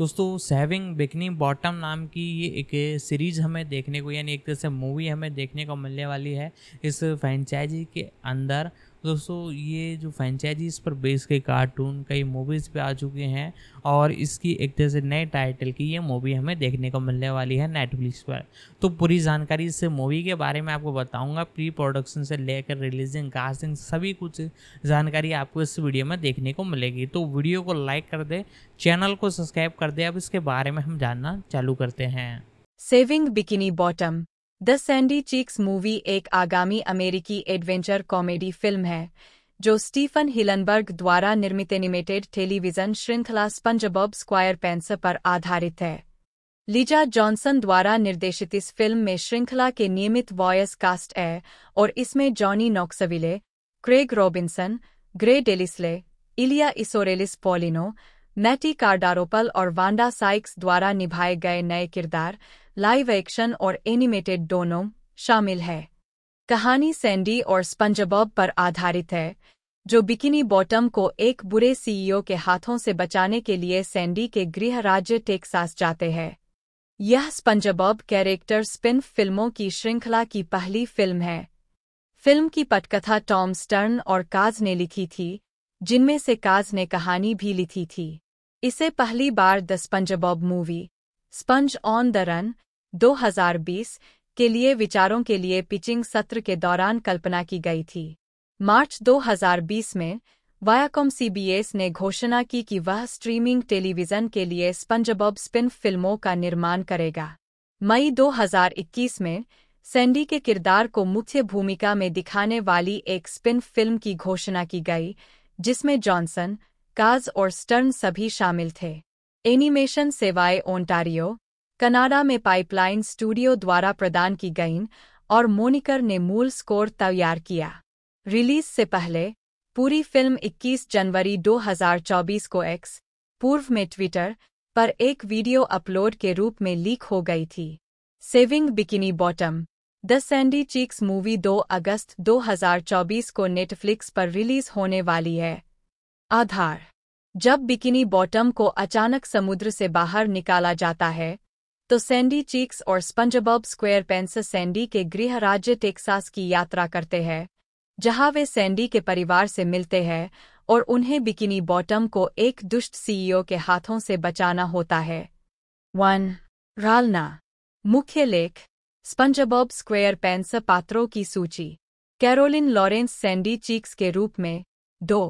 दोस्तों saving bikini bottom नाम की ये एक सीरीज़ हमें देखने को यानी एक तरह से मूवी हमें देखने को मिलने वाली है इस फ्रेंचाइजी के अंदर दोस्तों ये जो फ्रेंचाइजीज पर बेस के कार्टून कई मूवीज़ पे आ चुके हैं और इसकी एक तरह से नए टाइटल की ये मूवी हमें देखने को मिलने वाली है नेटफ्लिक्स पर तो पूरी जानकारी इस मूवी के बारे में आपको बताऊंगा प्री प्रोडक्शन से लेकर रिलीजिंग कास्टिंग सभी कुछ जानकारी आपको इस वीडियो में देखने को मिलेगी तो वीडियो को लाइक कर दे चैनल को सब्सक्राइब कर दे अब इसके बारे में हम जानना चालू करते हैं saving Bikini Bottom the Sandy Cheeks movie एक आगामी अमेरिकी एडवेंचर कॉमेडी फिल्म है जो स्टीफन हिलनबर्ग द्वारा निर्मित एनिमेटेड टेलीविजन श्रृंखला स्पंजबॉब स्क्वायर पेंस पर आधारित है लीजा जॉनसन द्वारा निर्देशित इस फिल्म में श्रृंखला के नियमित वॉयस कास्ट है और इसमें Johnny Knoxville Craig Robinson Grey DeLisle Ilia Isorelys पॉलिनो मैटी कार्डारोपल और वांडा साइक्स द्वारा निभाए गए नए किरदार लाइव एक्शन और एनिमेटेड दोनों शामिल है कहानी सैंडी और स्पंजबॉब पर आधारित है जो बिकिनी बॉटम को एक बुरे सीईओ के हाथों से बचाने के लिए सैंडी के गृह राज्य टेक्सास जाते हैं यह स्पंजबॉब कैरेक्टर स्पिन फिल्मों की श्रृंखला की पहली फिल्म है फिल्म की पटकथा टॉम स्टर्न और काज ने लिखी थी जिनमें से काज ने कहानी भी लिखी थी इसे पहली बार the SpongeBob movie sponge on the run 2020 के लिए विचारों के लिए पिचिंग सत्र के दौरान कल्पना की गई थी मार्च 2020 में वायाकॉम सीबीएस ने घोषणा की कि वह स्ट्रीमिंग टेलीविजन के लिए स्पंजबॉब स्पिन फिल्मों का निर्माण करेगा मई 2021 में सैंडी के किरदार को मुख्य भूमिका में दिखाने वाली एक स्पिन फिल्म की घोषणा की गई जिसमें जॉनसन काज और स्टर्न सभी शामिल थे एनिमेशन सेवाएं ओंटारियो कनाडा में पाइपलाइन स्टूडियो द्वारा प्रदान की गईं और मोनिकर ने मूल स्कोर तैयार किया रिलीज से पहले पूरी फिल्म 21 जनवरी 2024 को एक्स पूर्व में ट्विटर पर एक वीडियो अपलोड के रूप में लीक हो गई थी saving Bikini Bottom the Sandy Cheeks movie 2 अगस्त 2024 को नेटफ्लिक्स पर रिलीज होने वाली है आधार जब बिकिनी बॉटम को अचानक समुद्र से बाहर निकाला जाता है तो सैंडी चीक्स और स्पंजबब स्क्वेयर पेंस सैंडी के गृह राज्य टेक्सास की यात्रा करते हैं जहां वे सैंडी के परिवार से मिलते हैं और उन्हें बिकिनी बॉटम को एक दुष्ट सीईओ के हाथों से बचाना होता है वन रालना मुख्य लेख स्पंजबॉब स्क्वेयर पेंस पात्रों की सूची कैरोलिन लॉरेंस सैंडी चीक्स के रूप में दो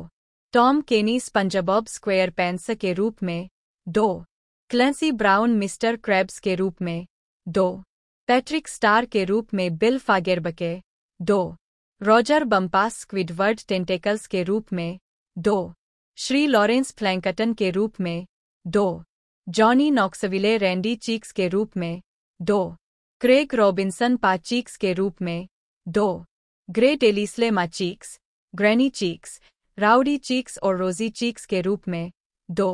टॉम केनी स्पंजबॉब स्क्वेयर पेंस के रूप में दो क्लेंसी ब्राउन मिस्टर क्रेब्स के रूप में दो पैट्रिक स्टार के रूप में बिल फागेरबके दो रॉजर बम्पास स्क्विडवर्ड टेंटेकल्स के रूप में दो श्री लॉरेंस फ्लैंकटन के रूप में दो जॉनी नॉक्सविले रैंडी चीक्स के रूप में दो क्रेग रॉबिन्सन पाचीक्स के रूप में दो Grey DeLisle Ma Cheeks Cheeks Granny Cheeks Rowdy Cheeks और रोजी चीक्स के रूप में दो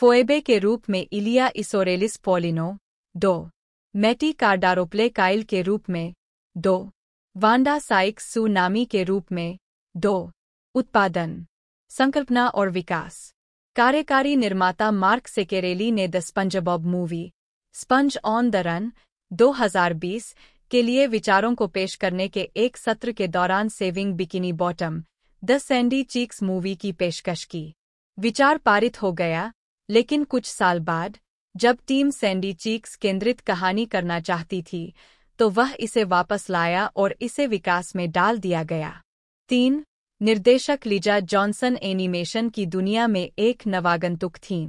फोएबे के रूप में इलिया इसोरेलिस पोलिनो दो मेटी कार्डारोप्ले काइल के रूप में दो वांडा साइक्स सुनामी के रूप में दो उत्पादन संकल्पना और विकास कार्यकारी निर्माता मार्क सेकेरेली ने the SpongeBob movie sponge on the run 2020 के लिए विचारों को पेश करने के एक सत्र के दौरान saving Bikini Bottom the Sandy Cheeks movie की पेशकश की विचार पारित हो गया लेकिन कुछ साल बाद जब टीम सैंडी चीक्स केंद्रित कहानी करना चाहती थी तो वह इसे वापस लाया और इसे विकास में डाल दिया गया तीन निर्देशक लिजा जॉनसन एनिमेशन की दुनिया में एक नवागंतुक थीं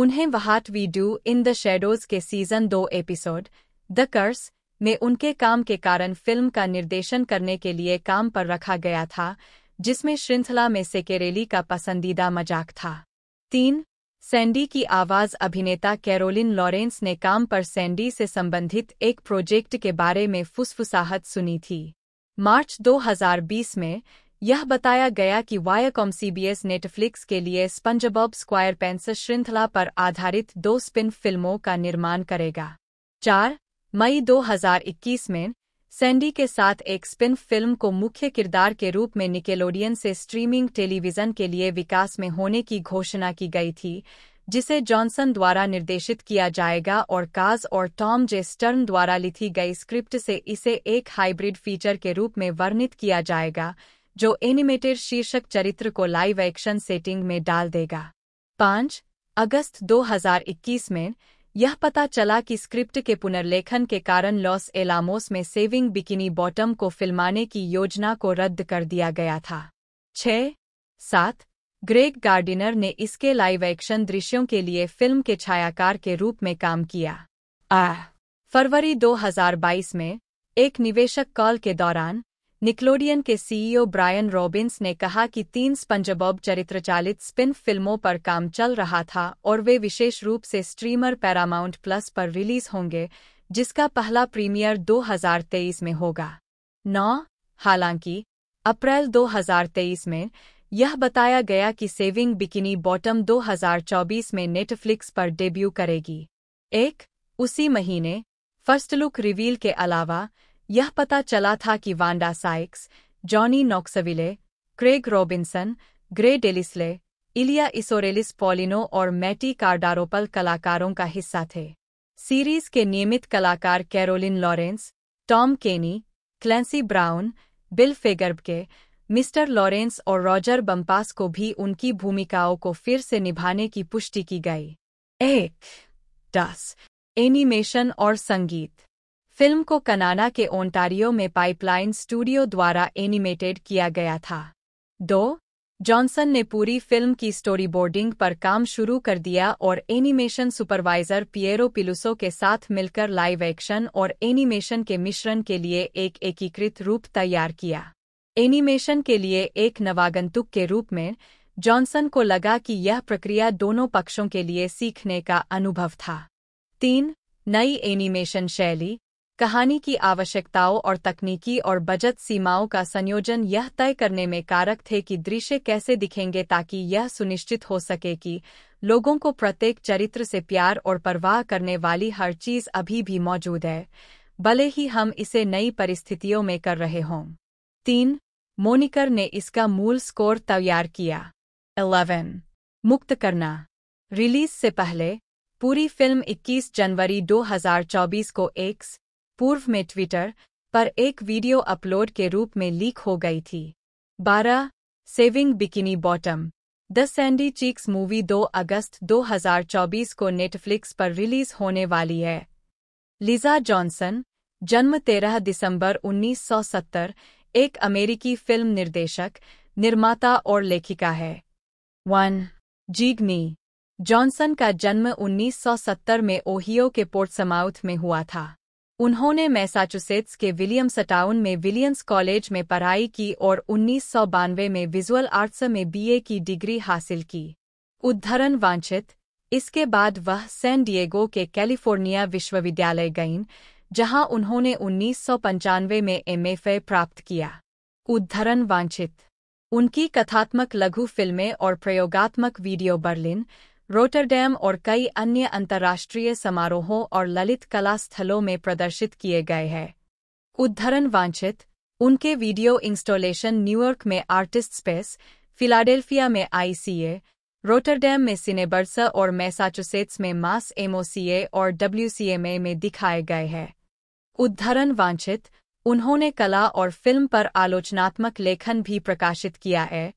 उन्हें what we do in the shadows के सीजन दो एपिसोड द कर्स में उनके काम के कारण फिल्म का निर्देशन करने के लिए काम पर रखा गया था जिसमें श्रृंखला में सेकेरेली का पसंदीदा मजाक था तीन सैंडी की आवाज अभिनेता कैरोलिन लॉरेंस ने काम पर सैंडी से संबंधित एक प्रोजेक्ट के बारे में फुसफुसाहट सुनी थी मार्च 2020 में यह बताया गया कि वायकॉम सीबीएस नेटफ्लिक्स के लिए स्पंजबॉब स्क्वायर पेंस श्रृंखला पर आधारित दो स्पिन फिल्मों का निर्माण करेगा चार मई 2021 में सैंडी के साथ एक स्पिन फिल्म को मुख्य किरदार के रूप में निकेलोडियन से स्ट्रीमिंग टेलीविजन के लिए विकास में होने की घोषणा की गई थी जिसे जॉनसन द्वारा निर्देशित किया जाएगा और काज और टॉम जे स्टर्न द्वारा लिखी गई स्क्रिप्ट से इसे एक हाइब्रिड फीचर के रूप में वर्णित किया जाएगा जो एनिमेटेड शीर्षक चरित्र को लाइव एक्शन सेटिंग में डाल देगा पांच अगस्त 2021 में यह पता चला कि स्क्रिप्ट के पुनर्लेखन के कारण लॉस एलामोस में सेविंग बिकिनी बॉटम को फिल्माने की योजना को रद्द कर दिया गया था छ सात ग्रेग गार्डिनर ने इसके लाइव एक्शन दृश्यों के लिए फिल्म के छायाकार के रूप में काम किया आ फरवरी 2022 में एक निवेशक कॉल के दौरान निकलोडियन के सीईओ ब्रायन रॉबिन्स ने कहा कि तीन स्पंजबॉब चरित्रचालित स्पिन फिल्मों पर काम चल रहा था और वे विशेष रूप से स्ट्रीमर पैरामाउंट प्लस पर रिलीज होंगे जिसका पहला प्रीमियर 2023 में होगा नौ हालांकि अप्रैल 2023 में यह बताया गया कि सेविंग बिकिनी बॉटम 2024 में नेटफ्लिक्स पर डेब्यू करेगी एक उसी महीने फर्स्ट लुक रिवील के अलावा यह पता चला था कि Wanda Sykes Johnny Knoxville Craig Robinson Grey DeLisle Ilia Isorelys पॉलिनो और मैटी कार्डारोपल कलाकारों का हिस्सा थे सीरीज के नियमित कलाकार Carolyn Lawrence Tom Kenny Clancy Brown Bill Fagerbakke के मिस्टर लॉरेंस और रॉजर बम्पास को भी उनकी भूमिकाओं को फिर से निभाने की पुष्टि की गई एक दस एनिमेशन और संगीत फिल्म को कनाडा के ओंटारियो में पाइपलाइन स्टूडियो द्वारा एनिमेटेड किया गया था दो जॉनसन ने पूरी फिल्म की स्टोरीबोर्डिंग पर काम शुरू कर दिया और एनिमेशन सुपरवाइजर पियरो पिलुसो के साथ मिलकर लाइव एक्शन और एनिमेशन के मिश्रण के लिए एक एकीकृत रूप तैयार किया एनिमेशन के लिए एक नवागंतुक के रूप में जॉनसन को लगा कि यह प्रक्रिया दोनों पक्षों के लिए सीखने का अनुभव था तीन नई एनिमेशन शैली कहानी की आवश्यकताओं और तकनीकी और बजट सीमाओं का संयोजन यह तय करने में कारक थे कि दृश्य कैसे दिखेंगे ताकि यह सुनिश्चित हो सके कि लोगों को प्रत्येक चरित्र से प्यार और परवाह करने वाली हर चीज अभी भी मौजूद है भले ही हम इसे नई परिस्थितियों में कर रहे हों तीन मोनिकर ने इसका मूल स्कोर तैयार किया एलेवन मुक्त करना रिलीज से पहले पूरी फिल्म 21 जनवरी 2024 को एक्स पूर्व में ट्विटर पर एक वीडियो अपलोड के रूप में लीक हो गई थी 12. Saving Bikini Bottom the Sandy Cheeks movie 2 अगस्त 2024 को नेटफ्लिक्स पर रिलीज होने वाली है लिजा जॉनसन जन्म 13 दिसंबर 1970 एक अमेरिकी फिल्म निर्देशक निर्माता और लेखिका है वन जीगनी जॉनसन का जन्म 1970 में ओहियो के पोर्ट समाउथ में हुआ था उन्होंने मैसाचुसेट्स के विलियम सटाउन में विलियम्स कॉलेज में पढ़ाई की और उन्नीस में विजुअल आर्ट्स में बीए की डिग्री हासिल की उद्धरण वांछित इसके बाद वह सैन डिएगो के कैलिफोर्निया विश्वविद्यालय गईं जहां उन्होंने उन्नीस में एम प्राप्त किया उद्धरण वांछित उनकी कथात्मक लघु फिल्में और प्रयोगात्मक वीडियो बर्लिन रोटरडैम और कई अन्य अंतर्राष्ट्रीय समारोहों और ललित कला स्थलों में प्रदर्शित किए गए हैं उद्धरण वांछित उनके वीडियो इंस्टॉलेशन न्यूयॉर्क में आर्टिस्ट स्पेस फिलाडेल्फिया में आईसीए रोटरडैम में सिनेबर्सा और मैसाचुसेट्स में मास एमओसीए और डब्ल्यूसीएमए में, में दिखाए गए हैं उद्धरण वांछित उन्होंने कला और फिल्म पर आलोचनात्मक लेखन भी प्रकाशित किया है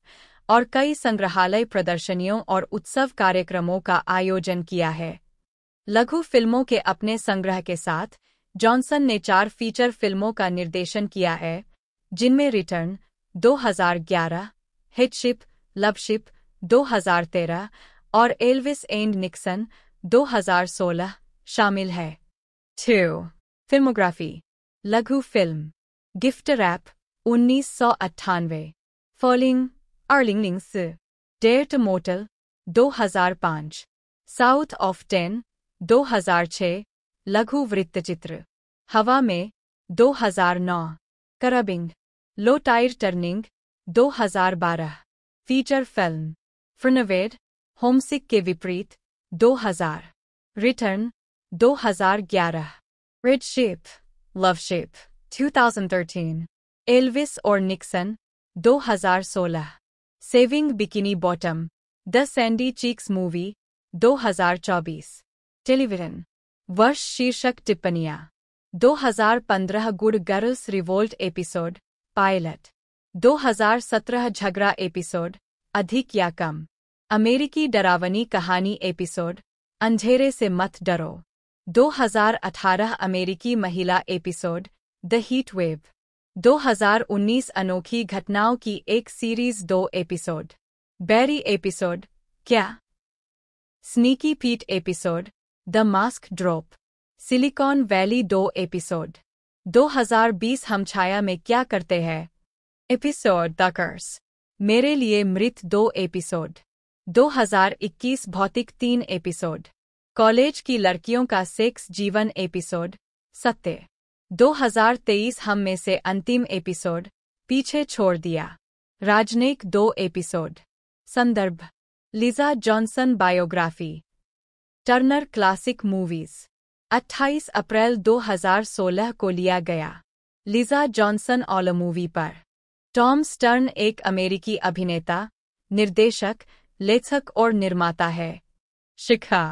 और कई संग्रहालय प्रदर्शनियों और उत्सव कार्यक्रमों का आयोजन किया है लघु फिल्मों के अपने संग्रह के साथ जॉनसन ने चार फीचर फिल्मों का निर्देशन किया है जिनमें रिटर्न 2011, हिटशिप लवशिप दो और एल्विस एंड निक्सन 2016 शामिल है छो फिल्मोग्राफी लघु फिल्म गिफ्ट रैप उन्नीस सौ अट्ठानवे falling to motel 2005 south of ten 2006 लघु वृत्तचित्र हवा में 2009 curbing low tire turning 2012 feature film फ्रनवेड होमसिक के विपरीत 2000 return 2011 red shape love shape 2013 Elvis और Nixon 2016 saving Bikini Bottom the Sandy Cheeks movie 2024 television वर्ष शीर्षक टिप्पणियां 2015 good girls revolt episode pilot 2017 झगड़ा एपिसोड अधिक या कम अमेरिकी डरावनी कहानी एपिसोड अंधेरे से मत डरो 2018 अमेरिकी महिला एपिसोड द हीट वेव 2019 अनोखी घटनाओं की एक सीरीज दो एपिसोड बैरी एपिसोड क्या sneaky Pete episode the mask drop Silicon Valley दो एपिसोड 2020 हम छाया में क्या करते हैं एपिसोड द कर्स मेरे लिए मृत दो एपिसोड 2021 भौतिक तीन एपिसोड कॉलेज की लड़कियों का सेक्स जीवन एपिसोड सत्य 2023 हम में से अंतिम एपिसोड पीछे छोड़ दिया राजनयिक दो एपिसोड संदर्भ Liza Johnson biography Turner Classic Movies 28 अप्रैल 2016 को लिया गया लिजा जॉनसन ऑल मूवी पर टॉम स्टर्न एक अमेरिकी अभिनेता निर्देशक लेखक और निर्माता है शिखा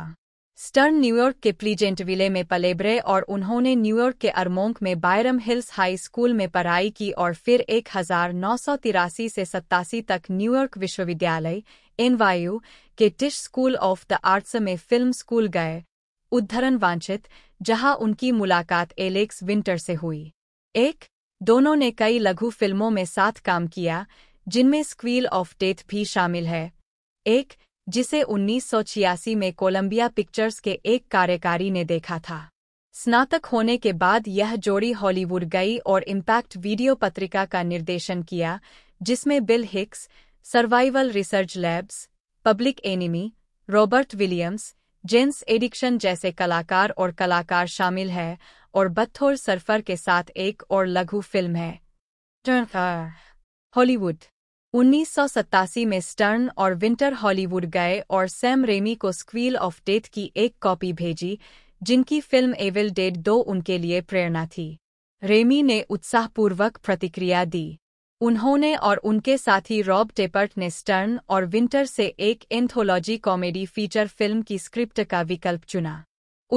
स्टर्न न्यूयॉर्क के प्लीजेंटविले में पलेबरे और उन्होंने न्यूयॉर्क के अरमोंक में बायरम हिल्स हाई स्कूल में पढ़ाई की और फिर एक से सत्तासी तक न्यूयॉर्क विश्वविद्यालय एनवायू के Tisch School of the Arts में फिल्म स्कूल गए उद्धरण वांछित जहां उनकी मुलाकात एलेक्स विंटर से हुई एक दोनों ने कई लघु फिल्मों में साथ काम किया जिनमें स्क्वील ऑफ डेथ भी शामिल है एक जिसे उन्नीस में कोलंबिया पिक्चर्स के एक कार्यकारी ने देखा था स्नातक होने के बाद यह जोड़ी हॉलीवुड गई और इम्पैक्ट वीडियो पत्रिका का निर्देशन किया जिसमें Bill Hicks survival research labs public enemy Robert Williams Jane's Addiction जैसे कलाकार और कलाकार शामिल है और बत्थोर सर्फर के साथ एक और लघु फिल्म है हॉलीवुड 1987 में स्टर्न और विंटर हॉलीवुड गए और सैम रेमी को स्क्वील ऑफ डेथ की एक कॉपी भेजी जिनकी फिल्म एविल डेड दो उनके लिए प्रेरणा थी रेमी ने उत्साहपूर्वक प्रतिक्रिया दी उन्होंने और उनके साथी रॉब टेपर्ट ने स्टर्न और विंटर से एक एंथोलॉजी कॉमेडी फीचर फिल्म की स्क्रिप्ट का विकल्प चुना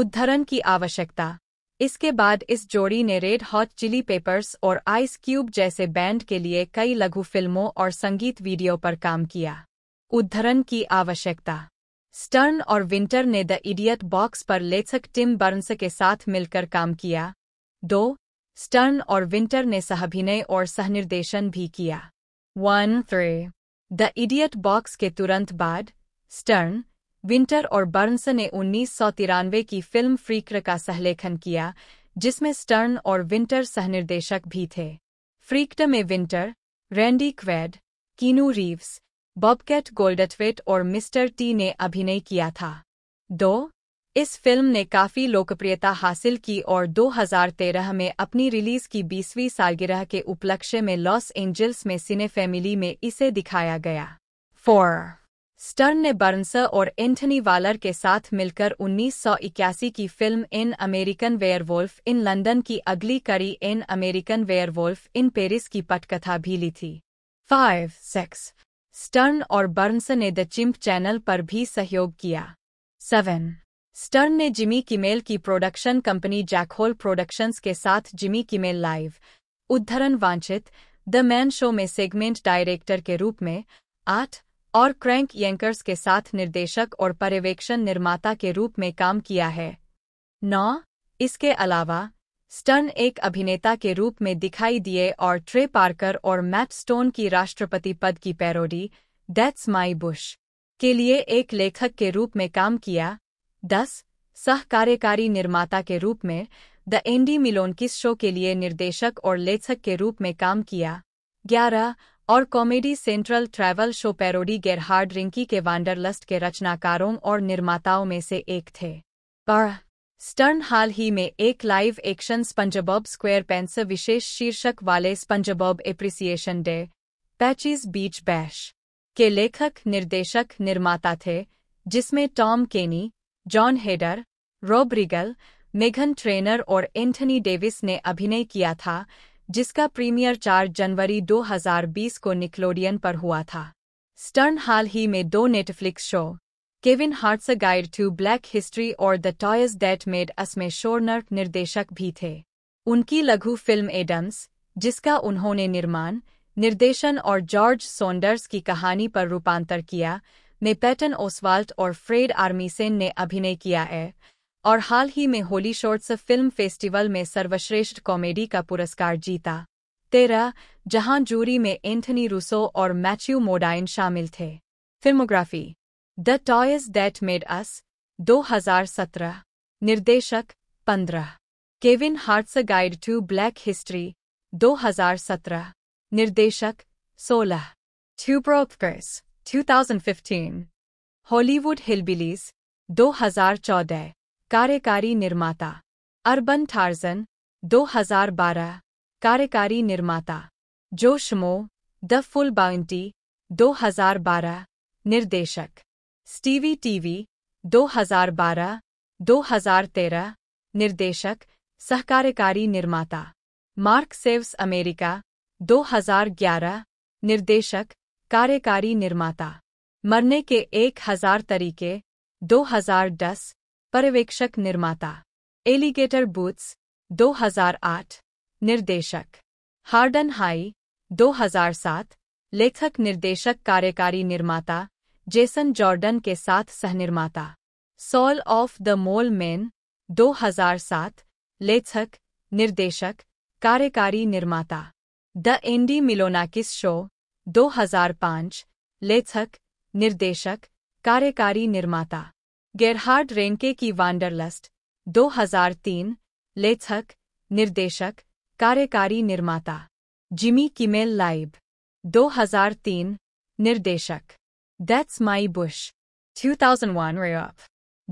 उद्धरण की आवश्यकता इसके बाद इस जोड़ी ने रेड हॉट चिली पेपर्स और आइस क्यूब जैसे बैंड के लिए कई लघु फिल्मों और संगीत वीडियो पर काम किया उद्धरण की आवश्यकता स्टर्न और विंटर ने द इडियट बॉक्स पर लेखक टिम बर्न्स के साथ मिलकर काम किया दो स्टर्न और विंटर ने सहभिनय और सहनिर्देशन भी किया one three the idiot box के तुरंत बाद स्टर्न विंटर और बर्न्स ने उन्नीस की फिल्म फ्रीक्र का सहलेखन किया जिसमें स्टर्न और विंटर सहनिर्देशक भी थे फ्रीक्ट में Winter Randy Quaid Keanu Reeves Bobcat Goldthwait और मिस्टर टी ने अभिनय किया था दो इस फिल्म ने काफी लोकप्रियता हासिल की और 2013 में अपनी रिलीज की बीसवीं सालगिरह के उपलक्ष्य में लॉस एंजल्स में सिने फैमिली में इसे दिखाया गया फोर स्टर्न ने बर्नसर और एंथनी वालर के साथ मिलकर 1981 की film an American werewolf in London की अगली कड़ी an American werewolf in Paris की पटकथा भी ली थी फाइव सेक्स स्टर्न और बर्नस ने द चिम्प चैनल पर भी सहयोग किया सेवन स्टर्न ने जिमी किमेल की प्रोडक्शन कंपनी जैकहोल प्रोडक्शंस के साथ जिमी किमेल लाइव उद्धरण वांछित द मैन शो में सेगमेंट डायरेक्टर के रूप में आठ और क्रैंक यंकर्स के साथ निर्देशक और पर्यवेक्षण निर्माता के रूप में काम किया है नौ इसके अलावा स्टर्न एक अभिनेता के रूप में दिखाई दिए और ट्रे पार्कर और मैप स्टोन की राष्ट्रपति पद की पैरोडी डेट्स माई बुश के लिए एक लेखक के रूप में काम किया दस सह कार्यकारी निर्माता के रूप में द एंडी मिलोन किस शो के लिए निर्देशक और लेखक के रूप में काम किया ग्यारह और Comedy Central travel show parody Gerhard Reinke के वांडरलस्ट के रचनाकारों और निर्माताओं में से एक थे स्टर्न हाल ही में एक live action SpongeBob SquarePants विशेष शीर्षक वाले SpongeBob appreciation day Patchy's beach bash के लेखक निर्देशक निर्माता थे जिसमें Tom Kenny John Heder Rob Riggle मेघन ट्रेनर और एंथनी डेविस ने अभिनय किया था जिसका प्रीमियर 4 जनवरी 2020 को निकलोडियन पर हुआ था स्टर्न हाल ही में दो Netflix show Kevin Hart's guide to black history और द टॉयज डेट मेड असमे शोरनर निर्देशक भी थे उनकी लघु फिल्म एडम्स जिसका उन्होंने निर्माण निर्देशन और जॉर्ज सोंडर्स की कहानी पर रूपांतर किया ने पैटन ओसवाल्ट और फ्रेड आर्मीसेन ने अभिनय किया है और हाल ही में होली शॉर्ट्स फिल्म फेस्टिवल में सर्वश्रेष्ठ कॉमेडी का पुरस्कार जीता तेरह जहां जूरी में एंथनी रूसो और मैथ्यू मोडाइन शामिल थे filmography the toys that made us 2017 निर्देशक 15 Kevin Hart's guide to black history 2017 निर्देशक 16 ट्यूब्रोकर्स 2015 हॉलीवुड हिलबिलीज 2014 कार्यकारी निर्माता अर्बन थार्जन 2012 कार्यकारी निर्माता जोशमो द फुल बाउंटी 2012 निर्देशक स्टीवी टीवी 2012 2013 निर्देशक सहकार्यकारी निर्माता मार्क सेव्स अमेरिका 2011 निर्देशक कार्यकारी निर्माता मरने के एक हजार तरीके 2010 पर्यवेक्षक निर्माता एलिगेटर बूथ्स 2008 निर्देशक हार्डन हाई 2007 लेखक निर्देशक कार्यकारी निर्माता जेसन जॉर्डन के साथ सहनिर्माता Saul of the mole man 2007 लेखक निर्देशक कार्यकारी निर्माता द एंडी मिलोनाकिस शो 2005 लेखक निर्देशक कार्यकारी निर्माता गेरहार्ड रेंके की वांडरलस्ट 2003 लेखक निर्देशक कार्यकारी निर्माता जिमी किमेल लाइब 2003 निर्देशक that's my Bush 2001 of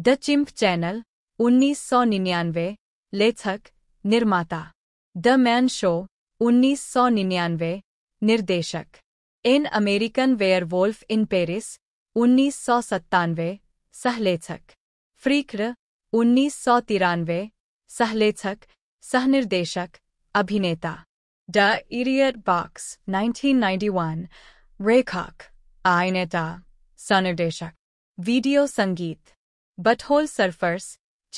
the Chimp Channel 1999 लेखक निर्माता द मैन शो 1999 निर्देशक an American werewolf in Paris उन्नीस सौ सत्तानवे सहलेखक फ्रीक्र उन्नीस सौ तिरानवे सहलेखक सहनिर्देशक अभिनेता द इडियट बॉक्स 1991 रेखक आयनेता सनिर्देशक वीडियो संगीत बटहोल सर्फर्स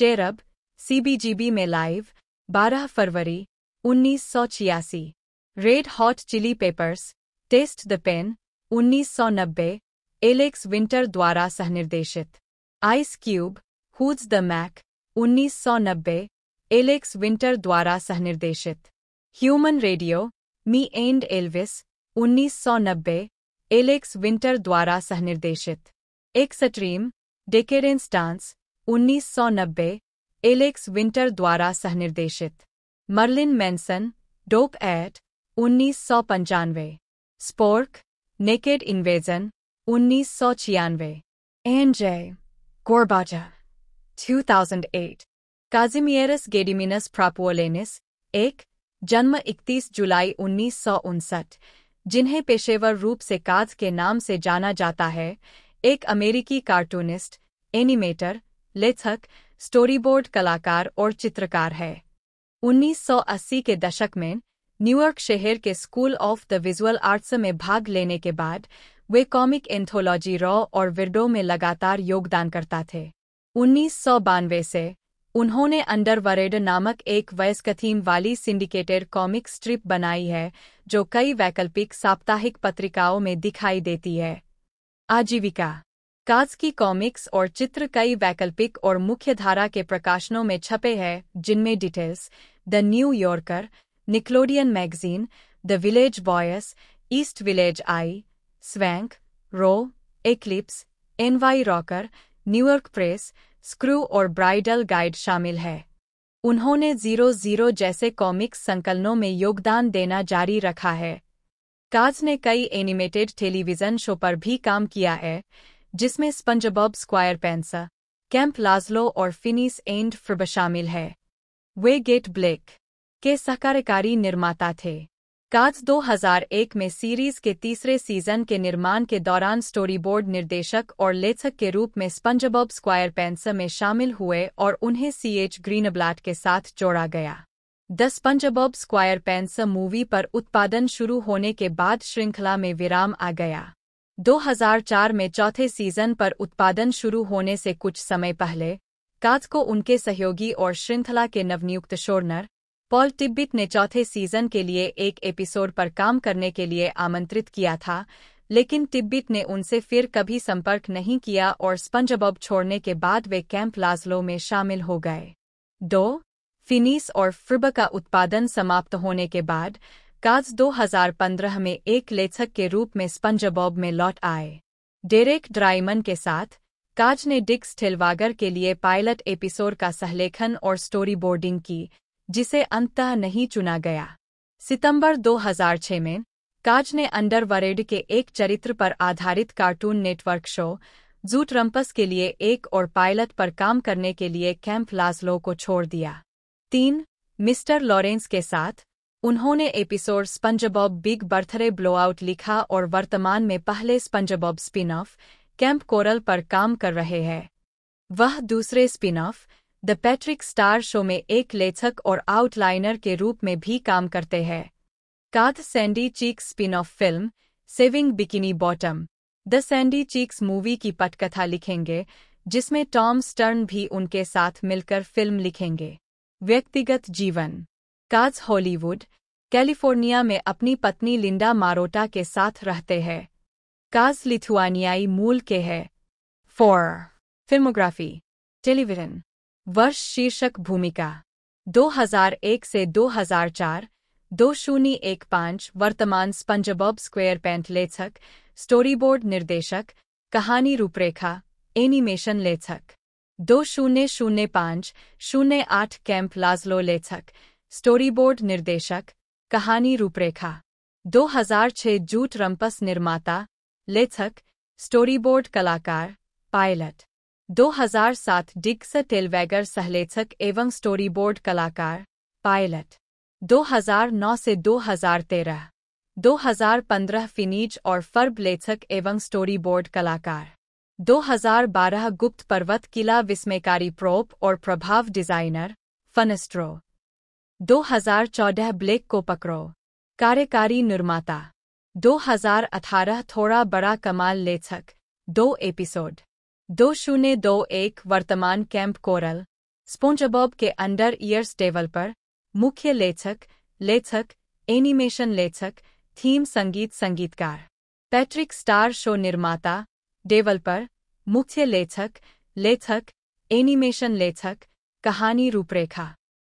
चेरब सीबीजीबी में लाइव 12 फरवरी उन्नीस सौ छियासी Red Hot Chili Peppers taste the pain उन्नीस सौ नब्बे एलेक्स विंटर द्वारा सहनिर्देशित Ice Cube who's the mack 1990 Alex Winter द्वारा सहनिर्देशित human radio me and Elvis 1990 Alex Winter द्वारा सहनिर्देशित extreme decadence dance 1990 Alex Winter द्वारा सहनिर्देशित मर्लिन मैंसन डोप एट उन्नीस सौ पंचानवे स्पोर्क नेकेड इन्वेजन उन्नीस सौ छियानवे एन जय Gorbaja. 2008. Kazimieras Gediminas Prapuolenis, एक जन्म 31 जुलाई उन्नीस जिन्हें पेशेवर रूप से काज के नाम से जाना जाता है एक अमेरिकी कार्टूनिस्ट एनिमेटर लेखक स्टोरीबोर्ड कलाकार और चित्रकार है 1980 के दशक में न्यूयॉर्क शहर के school of the visual arts में भाग लेने के बाद वे कॉमिक एंथोलॉजी रॉ और विर्डो में लगातार योगदान करता थे उन्नीस से उन्होंने अंडरवरेड नामक एक वयस्क थीम वाली सिंडिकेटेड कॉमिक स्ट्रिप बनाई है जो कई वैकल्पिक साप्ताहिक पत्रिकाओं में दिखाई देती है आजीविका काज की कॉमिक्स और चित्र कई वैकल्पिक और मुख्य धारा के प्रकाशनों में छपे हैं जिनमें Details the New Yorker Nickelodeon magazine the Village Voice East Village Eye swank row eclipse NY rocker New York press Screw और ब्राइडल गाइड शामिल है उन्होंने जीरो जीरो जैसे कॉमिक्स संकलनों में योगदान देना जारी रखा है काज ने कई एनिमेटेड टेलीविजन शो पर भी काम किया है जिसमें SpongeBob SquarePants camp Lazlo और फिनिस एंड फ्रब शामिल है वे गेट ब्लेक के सहकार्यकारी निर्माता थे काज 2001 में सीरीज के तीसरे सीजन के निर्माण के दौरान स्टोरीबोर्ड निर्देशक और लेखक के रूप में स्पंजबॉब स्क्वायर पेंसर में शामिल हुए और उन्हें सी एच ग्रीनब्लाट के साथ जोड़ा गया the SpongeBob SquarePants movie पर उत्पादन शुरू होने के बाद श्रृंखला में विराम आ गया 2004 में चौथे सीजन पर उत्पादन शुरू होने से कुछ समय पहले काज को उनके सहयोगी और श्रृंखला के नवनियुक्त शोरनर पॉल टिब्बिट ने चौथे सीजन के लिए एक एपिसोड पर काम करने के लिए आमंत्रित किया था लेकिन टिब्बिट ने उनसे फिर कभी संपर्क नहीं किया और स्पंजबॉब छोड़ने के बाद वे कैंप लाजलो में शामिल हो गए दो फिनिस और फ्रिब का उत्पादन समाप्त होने के बाद काज 2015 में एक लेखक के रूप में स्पंजबॉब में लौट आए डेरेक ड्राइमन के साथ काज ने डिक्स ठिलवागर के लिए पायलट एपिसोड का सहलेखन और स्टोरीबोर्डिंग की जिसे अंततः नहीं चुना गया सितंबर 2006 में काज ने अंडर के एक चरित्र पर आधारित कार्टून नेटवर्क शो जूट रंपस के लिए एक और पायलट पर काम करने के लिए कैंप लाजलो को छोड़ दिया तीन मिस्टर लॉरेंस के साथ उन्होंने episode SpongeBob big birthday blowout लिखा और वर्तमान में पहले SpongeBob spin off camp coral पर काम कर रहे हैं वह दूसरे spin off the Patrick Star show में एक लेखक और आउटलाइनर के रूप में भी काम करते हैं काथ Sandy Cheeks spin off film saving Bikini Bottom the Sandy Cheeks movie की पटकथा लिखेंगे जिसमें टॉम स्टर्न भी उनके साथ मिलकर फिल्म लिखेंगे व्यक्तिगत जीवन काज हॉलीवुड कैलिफोर्निया में अपनी पत्नी लिंडा मारोटा के साथ रहते हैं काज लिथुआनियाई मूल के है फॉर फिल्मोग्राफी टेलीविजन वर्ष शीर्षक भूमिका 2001 से 2004 दो शून्य एक पांच वर्तमान स्पंजबॉब स्क्वेयर पेंट लेखक स्टोरीबोर्ड निर्देशक कहानी रूपरेखा एनिमेशन लेखक दो शून्य शून्य पांच शून्य आठ कैंप लाजलो लेखक स्टोरीबोर्ड निर्देशक कहानी रूपरेखा 2006 जूट रंपस निर्माता लेखक स्टोरीबोर्ड कलाकार पायलट 2007 डिग्स टेलवेगर सहलेखक एवं स्टोरीबोर्ड कलाकार पायलट 2009 से 2013 2015 फिनीज और फर्ब लेखक एवं स्टोरीबोर्ड कलाकार 2012 गुप्त पर्वत किला विस्मयकारी प्रोप और प्रभाव डिजाइनर फनस्ट्रो 2014 ब्लेक को पकड़ो कार्यकारी निर्माता 2018 थोड़ा बड़ा कमाल लेखक दो एपिसोड दो शून्य दो एक वर्तमान कैंप कोरल स्पोंजबॉब के अंडर ईयर्स डेवलपर मुख्य लेखक लेखक एनिमेशन लेखक थीम संगीत संगीतकार पैट्रिक स्टार शो निर्माता डेवलपर मुख्य लेखक लेखक एनिमेशन लेखक कहानी रूपरेखा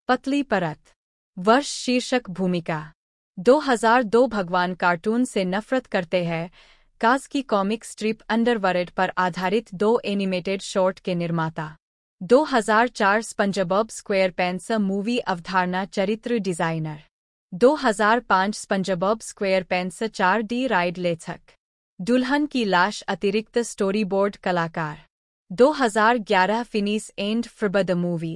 पतली परत वर्ष शीर्षक भूमिका 2002 भगवान कार्टून से नफरत करते हैं काज की कॉमिक स्ट्रिप अंडरवर्ल्ड पर आधारित दो एनिमेटेड शॉर्ट के निर्माता 2004 स्पंजबॉब स्क्वेयर पैंस मूवी अवधारणा चरित्र डिजाइनर 2005 स्पंजबॉब स्क्वेयर पैंस चार डी राइड लेखक दुल्हन की लाश अतिरिक्त स्टोरीबोर्ड कलाकार 2011 Phineas and Ferb the movie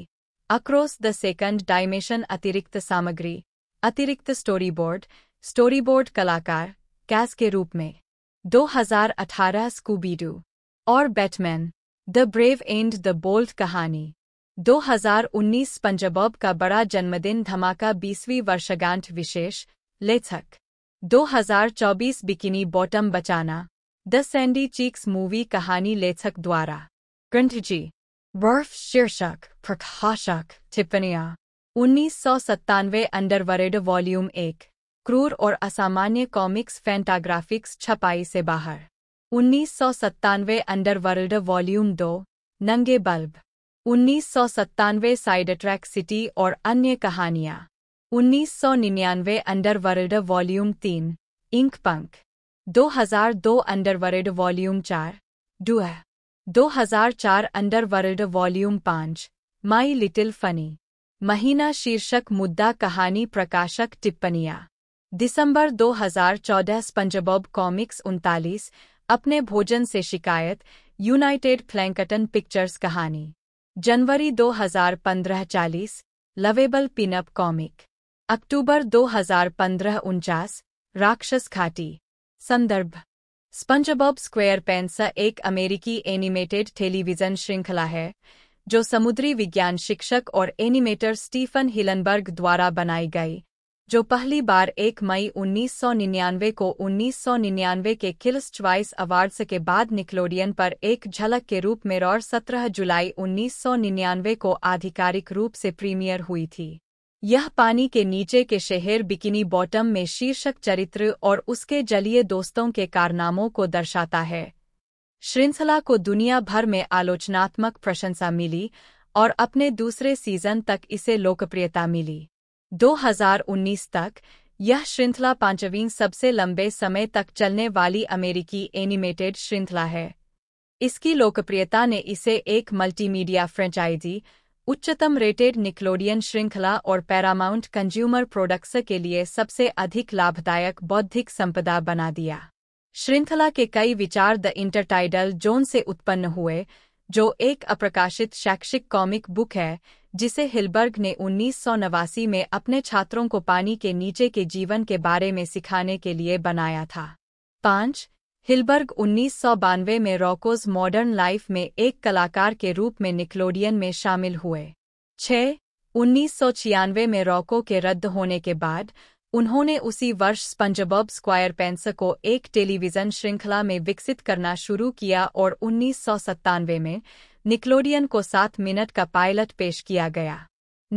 across the second dimension अतिरिक्त सामग्री अतिरिक्त स्टोरीबोर्ड स्टोरीबोर्ड कलाकार कैस के रूप में 2018 स्कूबीडू और Batman the brave and the bold कहानी 2019 पंजाबॉब का बड़ा जन्मदिन धमाका बीसवीं वर्षगांठ विशेष लेखक 2024 बिकिनी बॉटम बचाना द सैंडी चीक्स मूवी कहानी लेखक द्वारा कंठ जी वर्फ शीर्षक प्रकाशक टिप्पणियां उन्नीस सौ सत्तानवे अंडरवर्ल्ड वॉल्यूम एक क्रूर और असामान्य कॉमिक्स फैंटाग्राफिक्स छपाई से बाहर उन्नीस सौ सत्तानवे अंडरवर्ल्ड वॉल्यूम दो नंगे बल्ब उन्नीस सौ सत्तानवे साइड अट्रैक सिटी और अन्य कहानियां उन्नीस सौ निन्यानवे अंडरवर्ल्ड वॉल्यूम तीन इंक पंख दो हजार दो अंडरवर्ल्ड वॉल्यूम चार डुअ दो हजार चार अंडरवर्ल्ड वॉल्यूम पाँच माई लिटिल फनी महीना शीर्षक मुद्दा कहानी प्रकाशक टिप्पणियाँ दिसंबर 2014 स्पंजबॉब कॉमिक्स उनतालीस अपने भोजन से शिकायत यूनाइटेड फ्लैंकटन पिक्चर्स कहानी जनवरी 2015 चालीस लवेबल पिनअप कॉमिक अक्टूबर 2015 उनचास राक्षस घाटी संदर्भ स्पंजबॉब स्क्वेयर पेंसा एक अमेरिकी एनिमेटेड टेलीविजन श्रृंखला है जो समुद्री विज्ञान शिक्षक और एनिमेटर स्टीफन हिलनबर्ग द्वारा बनाई गई जो पहली बार 1 मई 1999 को 1999 के किल्स च्वाइस अवार्ड्स के बाद निकलोडियन पर एक झलक के रूप में और 17 जुलाई 1999 को आधिकारिक रूप से प्रीमियर हुई थी यह पानी के नीचे के शहर बिकिनी बॉटम में शीर्षक चरित्र और उसके जलीय दोस्तों के कारनामों को दर्शाता है श्रृंखला को दुनिया भर में आलोचनात्मक प्रशंसा मिली और अपने दूसरे सीजन तक इसे लोकप्रियता मिली 2019 तक यह श्रृंखला पांचवीं सबसे लंबे समय तक चलने वाली अमेरिकी एनिमेटेड श्रृंखला है इसकी लोकप्रियता ने इसे एक मल्टीमीडिया फ्रेंचाइजी उच्चतम रेटेड निकलोडियन श्रृंखला और पैरामाउंट कंज्यूमर प्रोडक्ट्स के लिए सबसे अधिक लाभदायक बौद्धिक संपदा बना दिया श्रृंखला के कई विचार द इंटरटाइडल जोन से उत्पन्न हुए जो एक अप्रकाशित शैक्षिक कॉमिक बुक है जिसे हिलबर्ग ने उन्नीस में अपने छात्रों को पानी के नीचे के जीवन के बारे में सिखाने के लिए बनाया था पांच हिलबर्ग उन्नीस में रॉकोज मॉडर्न लाइफ में एक कलाकार के रूप में निकलोडियन में शामिल हुए छह उन्नीस में रॉको के रद्द होने के बाद उन्होंने उसी वर्ष स्पंजबॉब स्क्वायर पेंस को एक टेलीविजन श्रृंखला में विकसित करना शुरू किया और उन्नीस में निकलोडियन को सात मिनट का पायलट पेश किया गया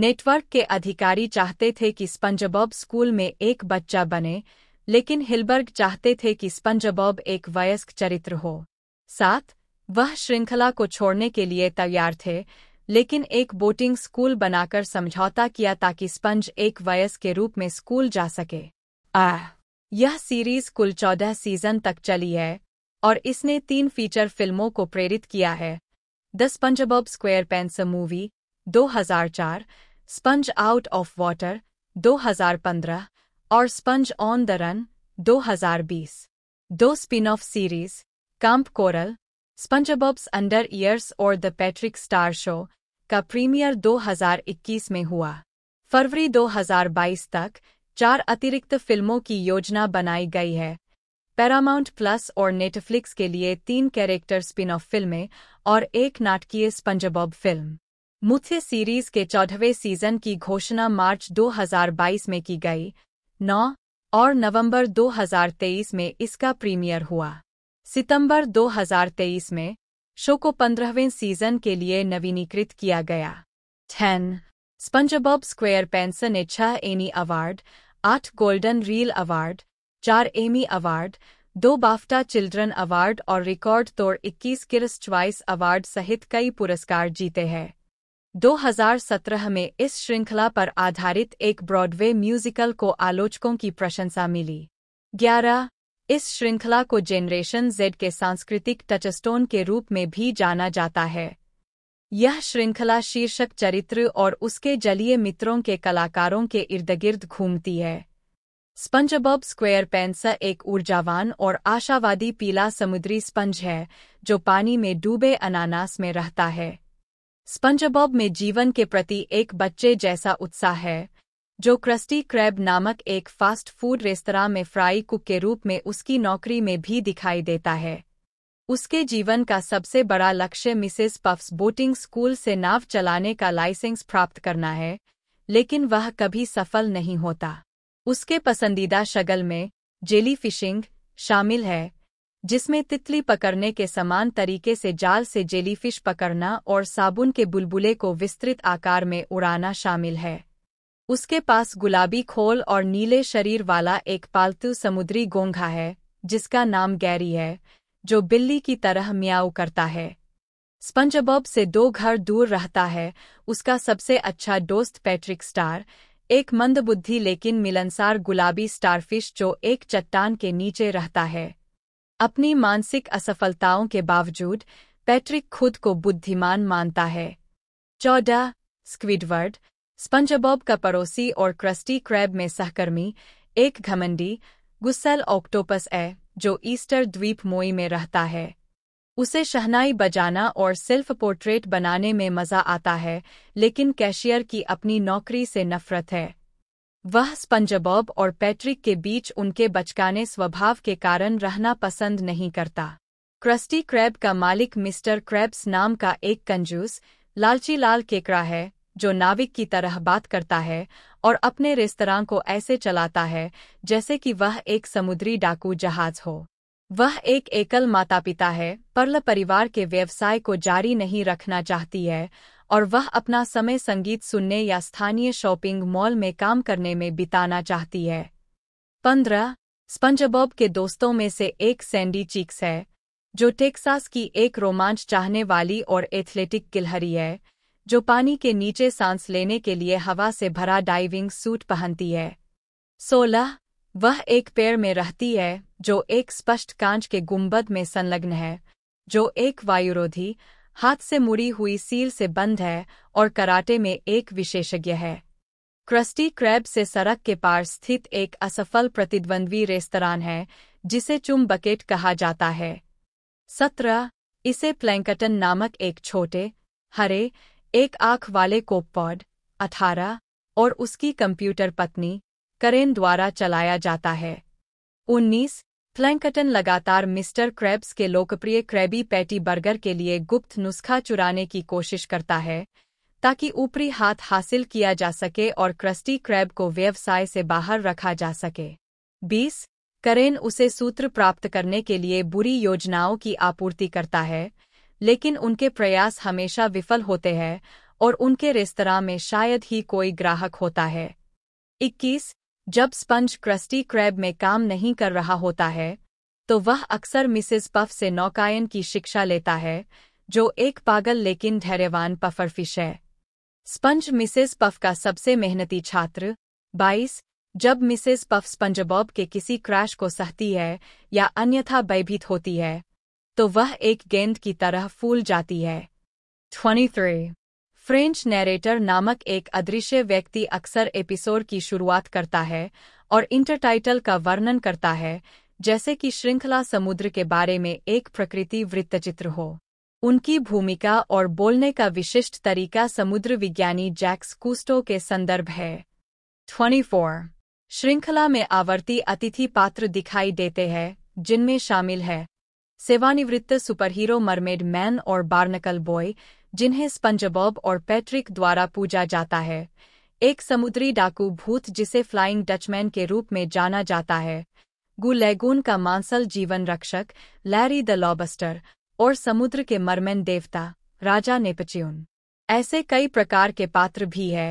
नेटवर्क के अधिकारी चाहते थे कि स्पंजबॉब स्कूल में एक बच्चा बने लेकिन हिलबर्ग चाहते थे कि स्पंजबॉब एक वयस्क चरित्र हो साथ वह श्रृंखला को छोड़ने के लिए तैयार थे लेकिन एक बोटिंग स्कूल बनाकर समझौता किया ताकि स्पंज एक वयस के रूप में स्कूल जा सके आह यह सीरीज कुल चौदह सीजन तक चली है और इसने तीन फीचर फिल्मों को प्रेरित किया है the SpongeBob SquarePants movie 2004, sponge out of water 2015 और स्पंज ऑन द रन 2020। दो spin off series Kamp Koral SpongeBob's under years और द पैट्रिक स्टार शो का प्रीमियर 2021 में हुआ फरवरी 2022 तक चार अतिरिक्त फिल्मों की योजना बनाई गई है पैरामाउंट प्लस और नेटफ्लिक्स के लिए तीन कैरेक्टर स्पिन ऑफ फिल्में और एक नाटकीय स्पंजबॉब फिल्म मुथ्य सीरीज के चौदहवें सीजन की घोषणा मार्च 2022 में की गई 9 और नवंबर 2023 में इसका प्रीमियर हुआ सितंबर 2023 में शो को पंद्रहवें सीजन के लिए नवीनीकृत किया गया टेन स्पंजबॉब स्क्वेयर पेंसन ने छह एमी अवार्ड आठ गोल्डन रील अवार्ड चार एमी अवार्ड दो बाफ्टा चिल्ड्रन अवार्ड और रिकॉर्ड तोड़ 21 किरस च्वाइस अवार्ड सहित कई पुरस्कार जीते हैं 2017 में इस श्रृंखला पर आधारित एक ब्रॉडवे म्यूजिकल को आलोचकों की प्रशंसा मिली 11 इस श्रृंखला को जेनरेशन जेड के सांस्कृतिक टचस्टोन के रूप में भी जाना जाता है यह श्रृंखला शीर्षक चरित्र और उसके जलीय मित्रों के कलाकारों के इर्द गिर्द घूमती है स्पंजबॉब स्क्वेयर पेंसा एक ऊर्जावान और आशावादी पीला समुद्री स्पंज है जो पानी में डूबे अनानास में रहता है स्पंजबॉब में जीवन के प्रति एक बच्चे जैसा उत्साह है जो क्रस्टी क्रैब नामक एक फास्ट फूड रेस्तरा में फ्राई कुक के रूप में उसकी नौकरी में भी दिखाई देता है उसके जीवन का सबसे बड़ा लक्ष्य मिसेस पफ्स बोटिंग स्कूल से नाव चलाने का लाइसेंस प्राप्त करना है लेकिन वह कभी सफल नहीं होता उसके पसंदीदा शगल में जेली फिशिंग शामिल है जिसमें तितली पकड़ने के समान तरीके से जाल से जेलीफिश पकड़ना और साबुन के बुलबुले को विस्तृत आकार में उड़ाना शामिल है उसके पास गुलाबी खोल और नीले शरीर वाला एक पालतू समुद्री गोंघा है जिसका नाम गैरी है जो बिल्ली की तरह म्याऊ करता है स्पंजबॉब से दो घर दूर रहता है उसका सबसे अच्छा दोस्त पैट्रिक स्टार एक मंदबुद्धि लेकिन मिलनसार गुलाबी स्टारफिश जो एक चट्टान के नीचे रहता है अपनी मानसिक असफलताओं के बावजूद पैट्रिक खुद को बुद्धिमान मानता है चौदह स्क्विडवर्ड स्पंजबॉब का पड़ोसी और क्रस्टी क्रैब में सहकर्मी एक घमंडी गुस्सल ऑक्टोपस है जो ईस्टर द्वीप मोई में रहता है उसे शहनाई बजाना और सेल्फ पोर्ट्रेट बनाने में मज़ा आता है लेकिन कैशियर की अपनी नौकरी से नफरत है वह स्पंजबॉब और पैट्रिक के बीच उनके बचकाने स्वभाव के कारण रहना पसंद नहीं करता क्रस्टी क्रैब का मालिक मिस्टर क्रैब्स नाम का एक कंजूस लालची लाल केकड़ा है जो नाविक की तरह बात करता है और अपने रेस्तरां को ऐसे चलाता है जैसे कि वह एक समुद्री डाकू जहाज हो वह एक एकल माता पिता है परल परिवार के व्यवसाय को जारी नहीं रखना चाहती है और वह अपना समय संगीत सुनने या स्थानीय शॉपिंग मॉल में काम करने में बिताना चाहती है पंद्रह स्पंजबॉब के दोस्तों में से एक सैंडी चीक्स है जो टेक्सास की एक रोमांच चाहने वाली और एथलेटिक गिलहरी है जो पानी के नीचे सांस लेने के लिए हवा से भरा डाइविंग सूट पहनती है सोलह वह एक पेड़ में रहती है जो एक स्पष्ट कांच के गुंबद में संलग्न है जो एक वायुरोधी हाथ से मुड़ी हुई सील से बंद है और कराटे में एक विशेषज्ञ है क्रस्टी क्रैब से सड़क के पार स्थित एक असफल प्रतिद्वंद्वी रेस्तरान है जिसे चुम बकेट कहा जाता है सत्रह इसे प्लैंकटन नामक एक छोटे हरे एक आंख वाले कोपॉड अठारह और उसकी कंप्यूटर पत्नी करेन द्वारा चलाया जाता है उन्नीस फ्लैंकटन लगातार मिस्टर क्रेब्स के लोकप्रिय क्रेबी पैटी बर्गर के लिए गुप्त नुस्खा चुराने की कोशिश करता है ताकि ऊपरी हाथ हासिल किया जा सके और क्रस्टी क्रैब को व्यवसाय से बाहर रखा जा सके 20. करेन उसे सूत्र प्राप्त करने के लिए बुरी योजनाओं की आपूर्ति करता है लेकिन उनके प्रयास हमेशा विफल होते हैं और उनके रेस्तरा में शायद ही कोई ग्राहक होता है 21. जब स्पंज क्रस्टी क्रैब में काम नहीं कर रहा होता है तो वह अक्सर मिसेस पफ से नौकायन की शिक्षा लेता है जो एक पागल लेकिन धैर्यवान पफरफिश है स्पंज मिसेस पफ का सबसे मेहनती छात्र 22. जब मिसेस पफ स्पंजबॉब के किसी क्रैश को सहती है या अन्यथा भयभीत होती है तो वह एक गेंद की तरह फूल जाती है 23. फ्रेंच नैरेटर नामक एक अदृश्य व्यक्ति अक्सर एपिसोड की शुरुआत करता है और इंटरटाइटल का वर्णन करता है जैसे कि श्रृंखला समुद्र के बारे में एक प्रकृति वृत्तचित्र हो उनकी भूमिका और बोलने का विशिष्ट तरीका समुद्र विज्ञानी जैक्स कूस्टो के संदर्भ है 24. श्रृंखला में आवर्ती अतिथि पात्र दिखाई देते हैं जिनमें शामिल है सेवानिवृत्त सुपरहीरो मरमेड मैन और बार्नकल बॉय जिन्हें स्पंजबॉब और पैट्रिक द्वारा पूजा जाता है एक समुद्री डाकू भूत जिसे फ्लाइंग डचमैन के रूप में जाना जाता है गुलेगून का मांसल जीवन रक्षक लैरी द लॉबस्टर और समुद्र के मरमेन देवता राजा नेपच्यून ऐसे कई प्रकार के पात्र भी है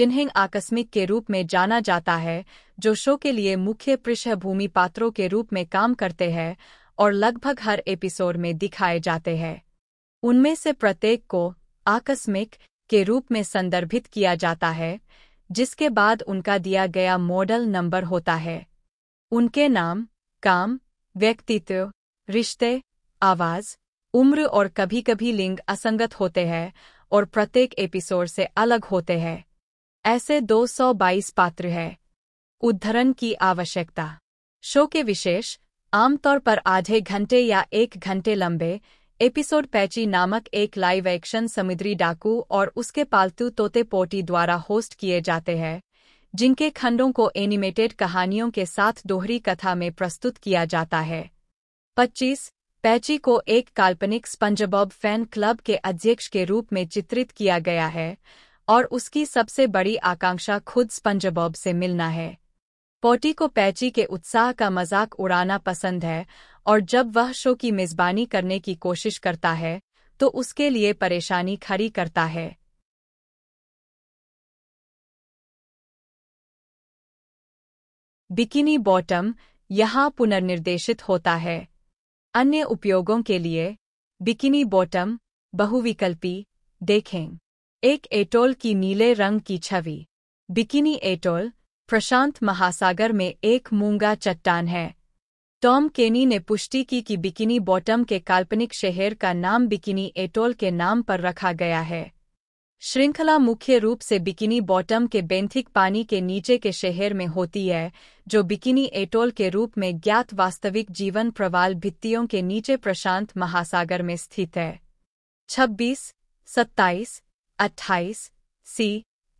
जिन्हें आकस्मिक के रूप में जाना जाता है जो शो के लिए मुख्य पृष्ठभूमि पात्रों के रूप में काम करते हैं और लगभग हर एपिसोड में दिखाए जाते हैं उनमें से प्रत्येक को आकस्मिक के रूप में संदर्भित किया जाता है जिसके बाद उनका दिया गया मॉडल नंबर होता है उनके नाम काम व्यक्तित्व रिश्ते आवाज़ उम्र और कभी कभी लिंग असंगत होते हैं और प्रत्येक एपिसोड से अलग होते हैं ऐसे 222 पात्र हैं उद्धरण की आवश्यकता शो के विशेष आमतौर पर आधे घंटे या एक घंटे लंबे एपिसोड पैची नामक एक लाइव एक्शन समुद्री डाकू और उसके पालतू तोते पोटी द्वारा होस्ट किए जाते हैं जिनके खंडों को एनिमेटेड कहानियों के साथ दोहरी कथा में प्रस्तुत किया जाता है 25. पैची को एक काल्पनिक स्पंजबॉब फैन क्लब के अध्यक्ष के रूप में चित्रित किया गया है और उसकी सबसे बड़ी आकांक्षा खुद स्पंजबॉब से मिलना है पोटी को पैची के उत्साह का मजाक उड़ाना पसंद है और जब वह शो की मेजबानी करने की कोशिश करता है तो उसके लिए परेशानी खड़ी करता है बिकिनी बॉटम यहाँ पुनर्निर्देशित होता है अन्य उपयोगों के लिए बिकिनी बॉटम बहुविकल्पी देखें एक एटोल की नीले रंग की छवि बिकिनी एटोल प्रशांत महासागर में एक मूंगा चट्टान है टॉम केनी ने पुष्टि की कि बिकिनी बॉटम के काल्पनिक शहर का नाम बिकिनी एटोल के नाम पर रखा गया है श्रृंखला मुख्य रूप से बिकिनी बॉटम के बेंथिक पानी के नीचे के शहर में होती है जो बिकिनी एटोल के रूप में ज्ञात वास्तविक जीवन प्रवाल भित्तियों के नीचे प्रशांत महासागर में स्थित है 26, 27, 28 सी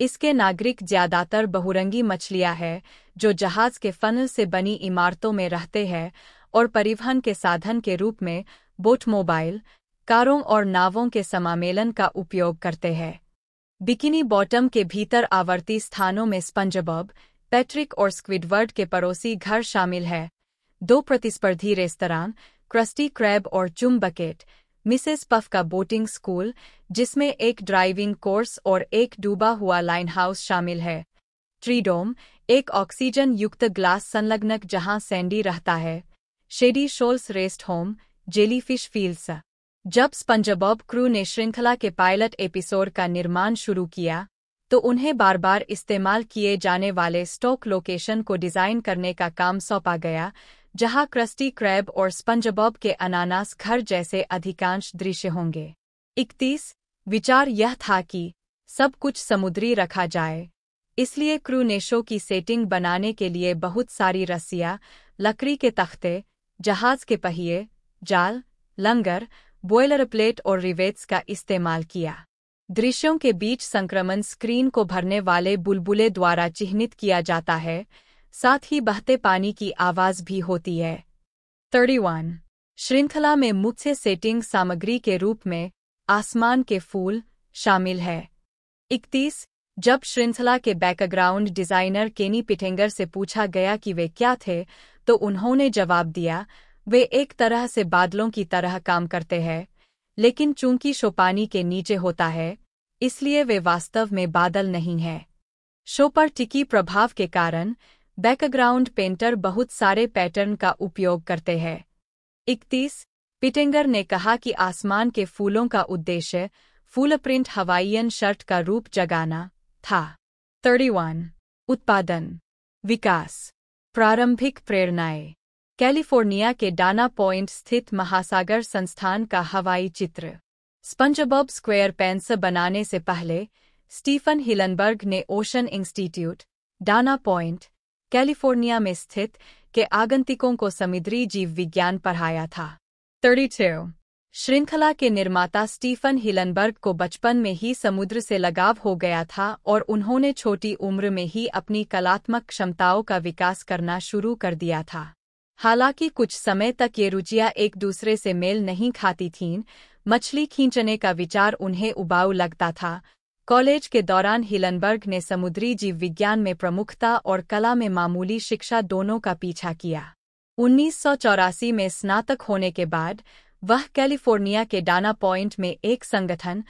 इसके नागरिक ज्यादातर बहुरंगी मछलियां हैं जो जहाज के फनल से बनी इमारतों में रहते हैं और परिवहन के साधन के रूप में बोट मोबाइल कारों और नावों के समामेलन का उपयोग करते हैं बिकिनी बॉटम के भीतर आवर्ती स्थानों में स्पंजबब पैट्रिक और स्क्विडवर्ड के पड़ोसी घर शामिल है दो प्रतिस्पर्धी रेस्तरा क्रस्टी क्रैब और चुम बकेट मिसेस पफ का बोटिंग स्कूल जिसमें एक ड्राइविंग कोर्स और एक डूबा हुआ लाइन हाउस शामिल है ट्रीडोम एक ऑक्सीजन युक्त ग्लास संलग्नक जहां सैंडी रहता है Shady Shoals rest home jellyfish fields जब स्पंजबॉब क्रू ने श्रृंखला के पायलट एपिसोड का निर्माण शुरू किया तो उन्हें बार बार इस्तेमाल किए जाने वाले स्टॉक लोकेशन को डिजाइन करने का काम सौंपा गया जहां क्रस्टी क्रैब और स्पंजबॉब के अनानास घर जैसे अधिकांश दृश्य होंगे इकतीस विचार यह था कि सब कुछ समुद्री रखा जाए इसलिए क्रू ने शो की सेटिंग बनाने के लिए बहुत सारी रस्सियाँ लकड़ी के तख्ते जहाज के पहिए जाल लंगर बॉयलर प्लेट और रिवेट्स का इस्तेमाल किया दृश्यों के बीच संक्रमण स्क्रीन को भरने वाले बुलबुले द्वारा चिह्नित किया जाता है साथ ही बहते पानी की आवाज भी होती है 31. श्रृंखला में मुख्य सेटिंग सामग्री के रूप में आसमान के फूल शामिल है 31. जब श्रृंखला के बैकग्राउंड डिजाइनर केनी पिटेंगर से पूछा गया कि वे क्या थे तो उन्होंने जवाब दिया वे एक तरह से बादलों की तरह काम करते हैं लेकिन चूंकि शो पानी के नीचे होता है इसलिए वे वास्तव में बादल नहीं है शो पर टिकी प्रभाव के कारण बैकग्राउंड पेंटर बहुत सारे पैटर्न का उपयोग करते हैं इकतीस पिटेंगर ने कहा कि आसमान के फूलों का उद्देश्य फूल प्रिंट हवाईयन शर्ट का रूप जगाना था 31. उत्पादन विकास प्रारंभिक प्रेरणाएं कैलिफोर्निया के डाना पॉइंट स्थित महासागर संस्थान का हवाई चित्र स्पंजबॉब स्क्वेयर पेंस बनाने से पहले स्टीफन हिलनबर्ग ने ocean institute Dana Point California में स्थित के आगंतिकों को समुद्री जीव विज्ञान पढ़ाया था 32. श्रृंखला के निर्माता स्टीफन हिलनबर्ग को बचपन में ही समुद्र से लगाव हो गया था और उन्होंने छोटी उम्र में ही अपनी कलात्मक क्षमताओं का विकास करना शुरू कर दिया था हालांकि कुछ समय तक ये रुचियां एक दूसरे से मेल नहीं खाती थीं मछली खींचने का विचार उन्हें उबाऊ लगता था कॉलेज के दौरान हिलनबर्ग ने समुद्री जीव विज्ञान में प्रमुखता और कला में मामूली शिक्षा दोनों का पीछा किया उन्नीस में स्नातक होने के बाद वह कैलिफोर्निया के डाना पॉइंट में एक संगठन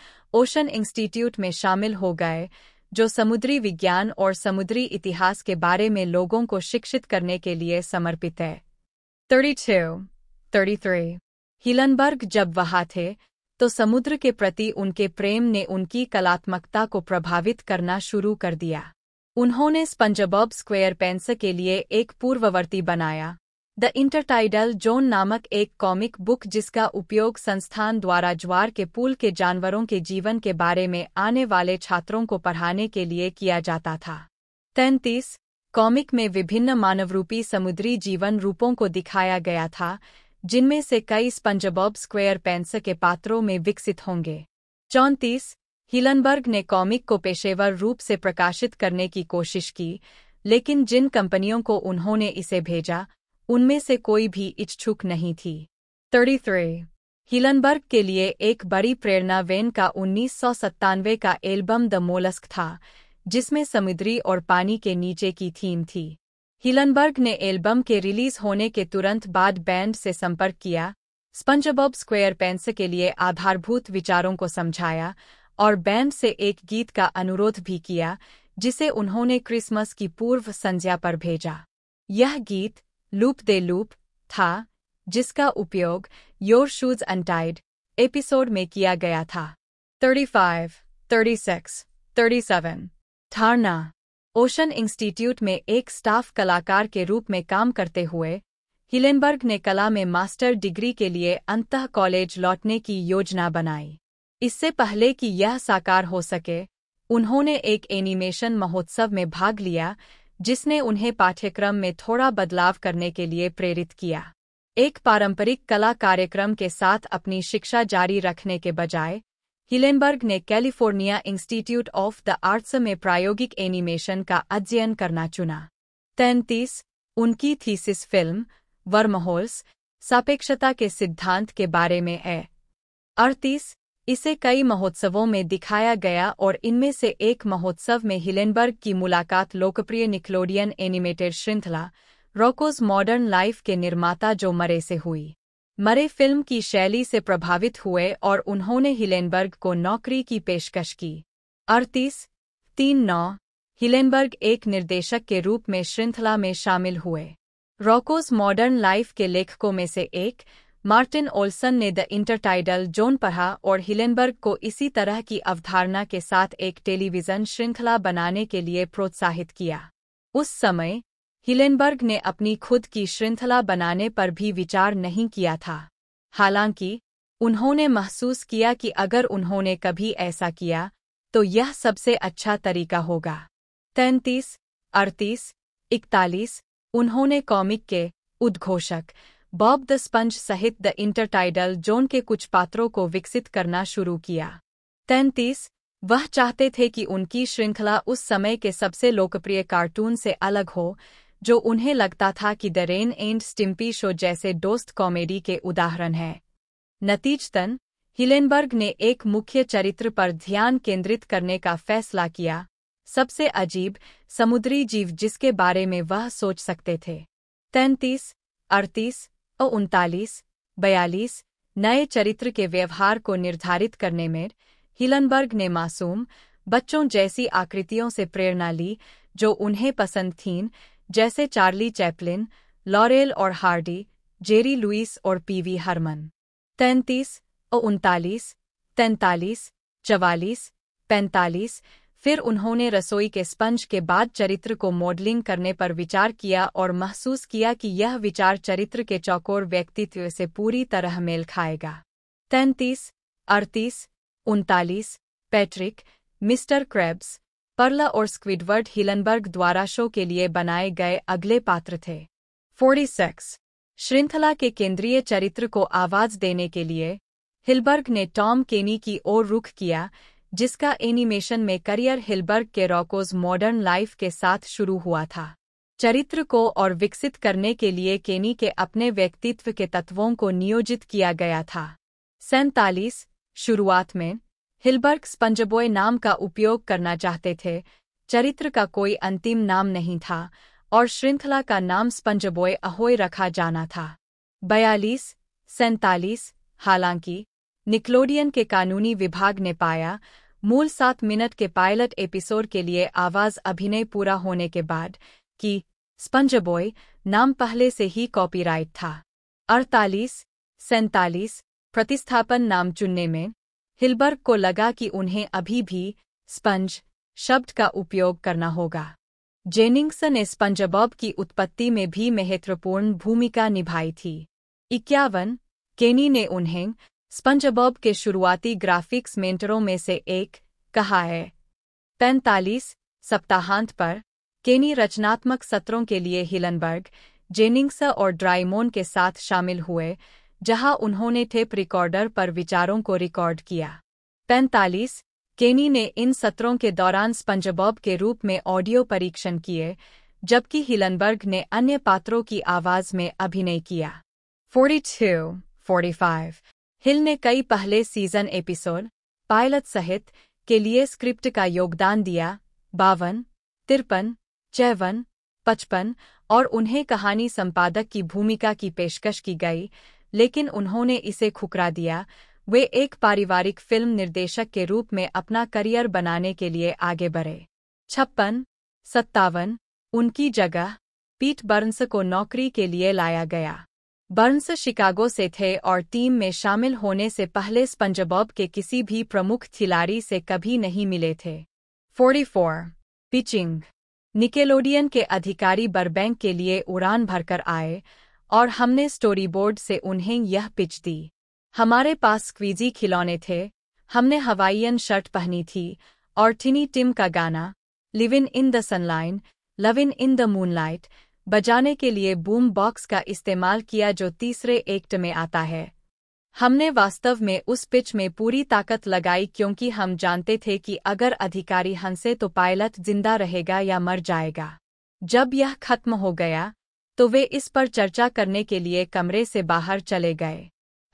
ओशन इंस्टीट्यूट में शामिल हो गए जो समुद्री विज्ञान और समुद्री इतिहास के बारे में लोगों को शिक्षित करने के लिए समर्पित है 32, 33 हिलनबर्ग जब वहां थे तो समुद्र के प्रति उनके प्रेम ने उनकी कलात्मकता को प्रभावित करना शुरू कर दिया उन्होंने स्पंजबॉब स्क्वेयर पेंस के लिए एक पूर्ववर्ती बनाया द इंटरटाइडल जोन नामक एक कॉमिक बुक जिसका उपयोग संस्थान द्वारा ज्वार के पुल के जानवरों के जीवन के बारे में आने वाले छात्रों को पढ़ाने के लिए किया जाता था तैंतीस कॉमिक में विभिन्न मानवरूपी समुद्री जीवन रूपों को दिखाया गया था जिनमें से कई स्पंजबॉब स्क्वेयर पेंस के पात्रों में विकसित होंगे चौंतीस हिलनबर्ग ने कॉमिक को पेशेवर रूप से प्रकाशित करने की कोशिश की लेकिन जिन कंपनियों को उन्होंने इसे भेजा उनमें से कोई भी इच्छुक नहीं थी थर्टी हिलनबर्ग के लिए एक बड़ी प्रेरणा वेन का उन्नीस का एल्बम द मोलस्क था जिसमें समुद्री और पानी के नीचे की थीम थी हिलनबर्ग ने एल्बम के रिलीज होने के तुरंत बाद बैंड से संपर्क किया स्पंजबॉब स्क्वेयर पेंस के लिए आधारभूत विचारों को समझाया और बैंड से एक गीत का अनुरोध भी किया जिसे उन्होंने क्रिसमस की पूर्व संज्ञा पर भेजा यह गीत लूप दे लूप था जिसका उपयोग योर शूज अनटाइड एपिसोड में किया गया था 35, 36, 37, थारना ओशन इंस्टीट्यूट में एक स्टाफ कलाकार के रूप में काम करते हुए हिलेनबर्ग ने कला में मास्टर डिग्री के लिए अंतः कॉलेज लौटने की योजना बनाई इससे पहले कि यह साकार हो सके उन्होंने एक एनिमेशन महोत्सव में भाग लिया जिसने उन्हें पाठ्यक्रम में थोड़ा बदलाव करने के लिए प्रेरित किया एक पारंपरिक कला कार्यक्रम के साथ अपनी शिक्षा जारी रखने के बजाय हिलेनबर्ग ने California Institute of the Arts में प्रायोगिक एनिमेशन का अध्ययन करना चुना तैंतीस उनकी थीसिस फिल्म वर्महोल्स सापेक्षता के सिद्धांत के बारे में है अड़तीस इसे कई महोत्सवों में दिखाया गया और इनमें से एक महोत्सव में हिलेनबर्ग की मुलाकात लोकप्रिय निकलोडियन एनिमेटेड श्रृंखला रॉकोज मॉडर्न लाइफ के निर्माता जो मरे से हुई मरे फिल्म की शैली से प्रभावित हुए और उन्होंने हिलेनबर्ग को नौकरी की पेशकश की अड़तीस तीन नौ हिलेनबर्ग एक निर्देशक के रूप में श्रृंखला में शामिल हुए रॉकोस मॉडर्न लाइफ के लेखकों में से एक मार्टिन ओल्सन ने द इंटरटाइडल जोन पढ़ा और हिलेनबर्ग को इसी तरह की अवधारणा के साथ एक टेलीविज़न श्रृंखला बनाने के लिए प्रोत्साहित किया उस समय हिलेनबर्ग ने अपनी खुद की श्रृंखला बनाने पर भी विचार नहीं किया था हालांकि उन्होंने महसूस किया कि अगर उन्होंने कभी ऐसा किया तो यह सबसे अच्छा तरीका होगा तैंतीस अड़तीस इकतालीस उन्होंने कॉमिक के उद्घोषक बॉब द स्पंज सहित द इंटरटाइडल जोन के कुछ पात्रों को विकसित करना शुरू किया तैंतीस वह चाहते थे कि उनकी श्रृंखला उस समय के सबसे लोकप्रिय कार्टून से अलग हो जो उन्हें लगता था कि the Ren and Stimpy show जैसे दोस्त कॉमेडी के उदाहरण हैं नतीजतन हिलेनबर्ग ने एक मुख्य चरित्र पर ध्यान केंद्रित करने का फैसला किया सबसे अजीब समुद्री जीव जिसके बारे में वह सोच सकते थे तैंतीस अड़तीस और उनतालीस बयालीस नए चरित्र के व्यवहार को निर्धारित करने में हिलनबर्ग ने मासूम बच्चों जैसी आकृतियों से प्रेरणा ली जो उन्हें पसंद थीं जैसे चार्ली चैपलिन लॉरेल और हार्डी जेरी लुइस और पीवी हरमन तैंतीस और उनतालीस तैंतालीस चवालीस पैंतालीस फिर उन्होंने रसोई के स्पंज के बाद चरित्र को मॉडलिंग करने पर विचार किया और महसूस किया कि यह विचार चरित्र के चौकोर व्यक्तित्व से पूरी तरह मेल खाएगा तैंतीस अड़तीस उनतालीस पैट्रिक मिस्टर क्रेब्स पर्ला और स्क्विडवर्ड हिलनबर्ग द्वारा शो के लिए बनाए गए अगले पात्र थे 46. श्रृंखला के केंद्रीय चरित्र को आवाज देने के लिए हिलबर्ग ने टॉम केनी की ओर रुख किया जिसका एनिमेशन में करियर हिलबर्ग के रॉकोज मॉडर्न लाइफ के साथ शुरू हुआ था चरित्र को और विकसित करने के लिए केनी के अपने व्यक्तित्व के तत्वों को नियोजित किया गया था सैतालीस शुरुआत में हिलबर्ग स्पंजबॉय नाम का उपयोग करना चाहते थे चरित्र का कोई अंतिम नाम नहीं था और श्रृंखला का नाम स्पंजबॉय अहोय रखा जाना था बयालीस सैंतालीस हालांकि निकलोडियन के कानूनी विभाग ने पाया मूल सात मिनट के पायलट एपिसोड के लिए आवाज अभिनय पूरा होने के बाद कि स्पंजबॉय नाम पहले से ही कॉपीराइट था अड़तालीस सैंतालीस प्रतिस्थापन नाम चुनने में हिलबर्ग को लगा कि उन्हें अभी भी स्पंज शब्द का उपयोग करना होगा जेनिंग्स ने स्पंजबॉब की उत्पत्ति में भी महत्वपूर्ण भूमिका निभाई थी इक्यावन केनी ने उन्हें स्पंजबॉब के शुरुआती ग्राफिक्स मेंटरों में से एक कहा है पैंतालीस सप्ताहांत पर केनी रचनात्मक सत्रों के लिए हिलनबर्ग जेनिंग्स और ड्राइमोन के साथ शामिल हुए जहां उन्होंने टेप रिकॉर्डर पर विचारों को रिकॉर्ड किया पैंतालीस केनी ने इन सत्रों के दौरान स्पंजबॉब के रूप में ऑडियो परीक्षण किए जबकि हिलनबर्ग ने अन्य पात्रों की आवाज में अभिनय किया 42, 45 हिल ने कई पहले सीजन एपिसोड पायलट सहित के लिए स्क्रिप्ट का योगदान दिया बावन तिरपन चौवन पचपन और उन्हें कहानी संपादक की भूमिका की पेशकश की गई लेकिन उन्होंने इसे खुकरा दिया वे एक पारिवारिक फिल्म निर्देशक के रूप में अपना करियर बनाने के लिए आगे बढ़े छप्पन सत्तावन उनकी जगह पीट बर्न्स को नौकरी के लिए लाया गया बर्न्स शिकागो से थे और टीम में शामिल होने से पहले स्पंजबॉब के किसी भी प्रमुख खिलाड़ी से कभी नहीं मिले थे 44. पिचिंग निकेलोडियन के अधिकारी बरबैंक के लिए उड़ान भरकर आए और हमने स्टोरीबोर्ड से उन्हें यह पिच दी हमारे पास स्क्वीजी खिलौने थे हमने हवाईयन शर्ट पहनी थी और टिनी टिम का गाना living in the sunlight loving in the moonlight बजाने के लिए बूम बॉक्स का इस्तेमाल किया जो तीसरे एक्ट में आता है हमने वास्तव में उस पिच में पूरी ताकत लगाई क्योंकि हम जानते थे कि अगर अधिकारी हंसे तो पायलट जिंदा रहेगा या मर जाएगा जब यह खत्म हो गया तो वे इस पर चर्चा करने के लिए कमरे से बाहर चले गए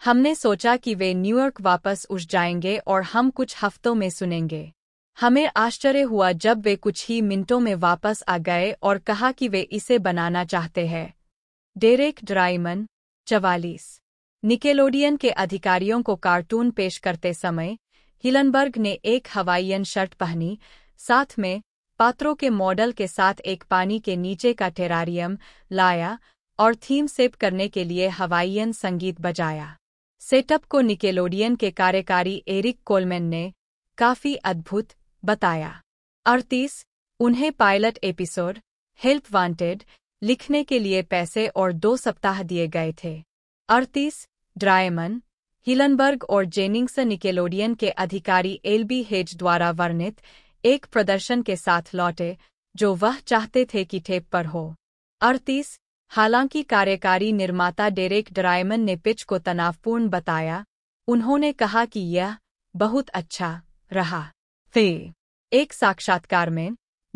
हमने सोचा कि वे न्यूयॉर्क वापस उठ जाएंगे और हम कुछ हफ्तों में सुनेंगे हमें आश्चर्य हुआ जब वे कुछ ही मिनटों में वापस आ गए और कहा कि वे इसे बनाना चाहते हैं डेरेक ड्राइमन चवालीस निकेलोडियन के अधिकारियों को कार्टून पेश करते समय हिलनबर्ग ने एक हवाईयन शर्ट पहनी साथ में पात्रों के मॉडल के साथ एक पानी के नीचे का टेरारियम लाया और थीम सेप करने के लिए हवाईयन संगीत बजाया सेटअप को निकेलोडियन के कार्यकारी एरिक कोलमैन ने काफी अद्भुत बताया अड़तीस उन्हें पायलट एपिसोड हेल्प वांटेड लिखने के लिए पैसे और दो सप्ताह दिए गए थे अड़तीस ड्रायमन हिलनबर्ग और जेनिंग्स निकेलोडियन के अधिकारी एलबी हेज द्वारा वर्णित एक प्रदर्शन के साथ लौटे जो वह चाहते थे कि टेप पर हो अड़तीस हालांकि कार्यकारी निर्माता डेरेक ड्रायमन ने पिच को तनावपूर्ण बताया उन्होंने कहा कि यह बहुत अच्छा रहा थे एक साक्षात्कार में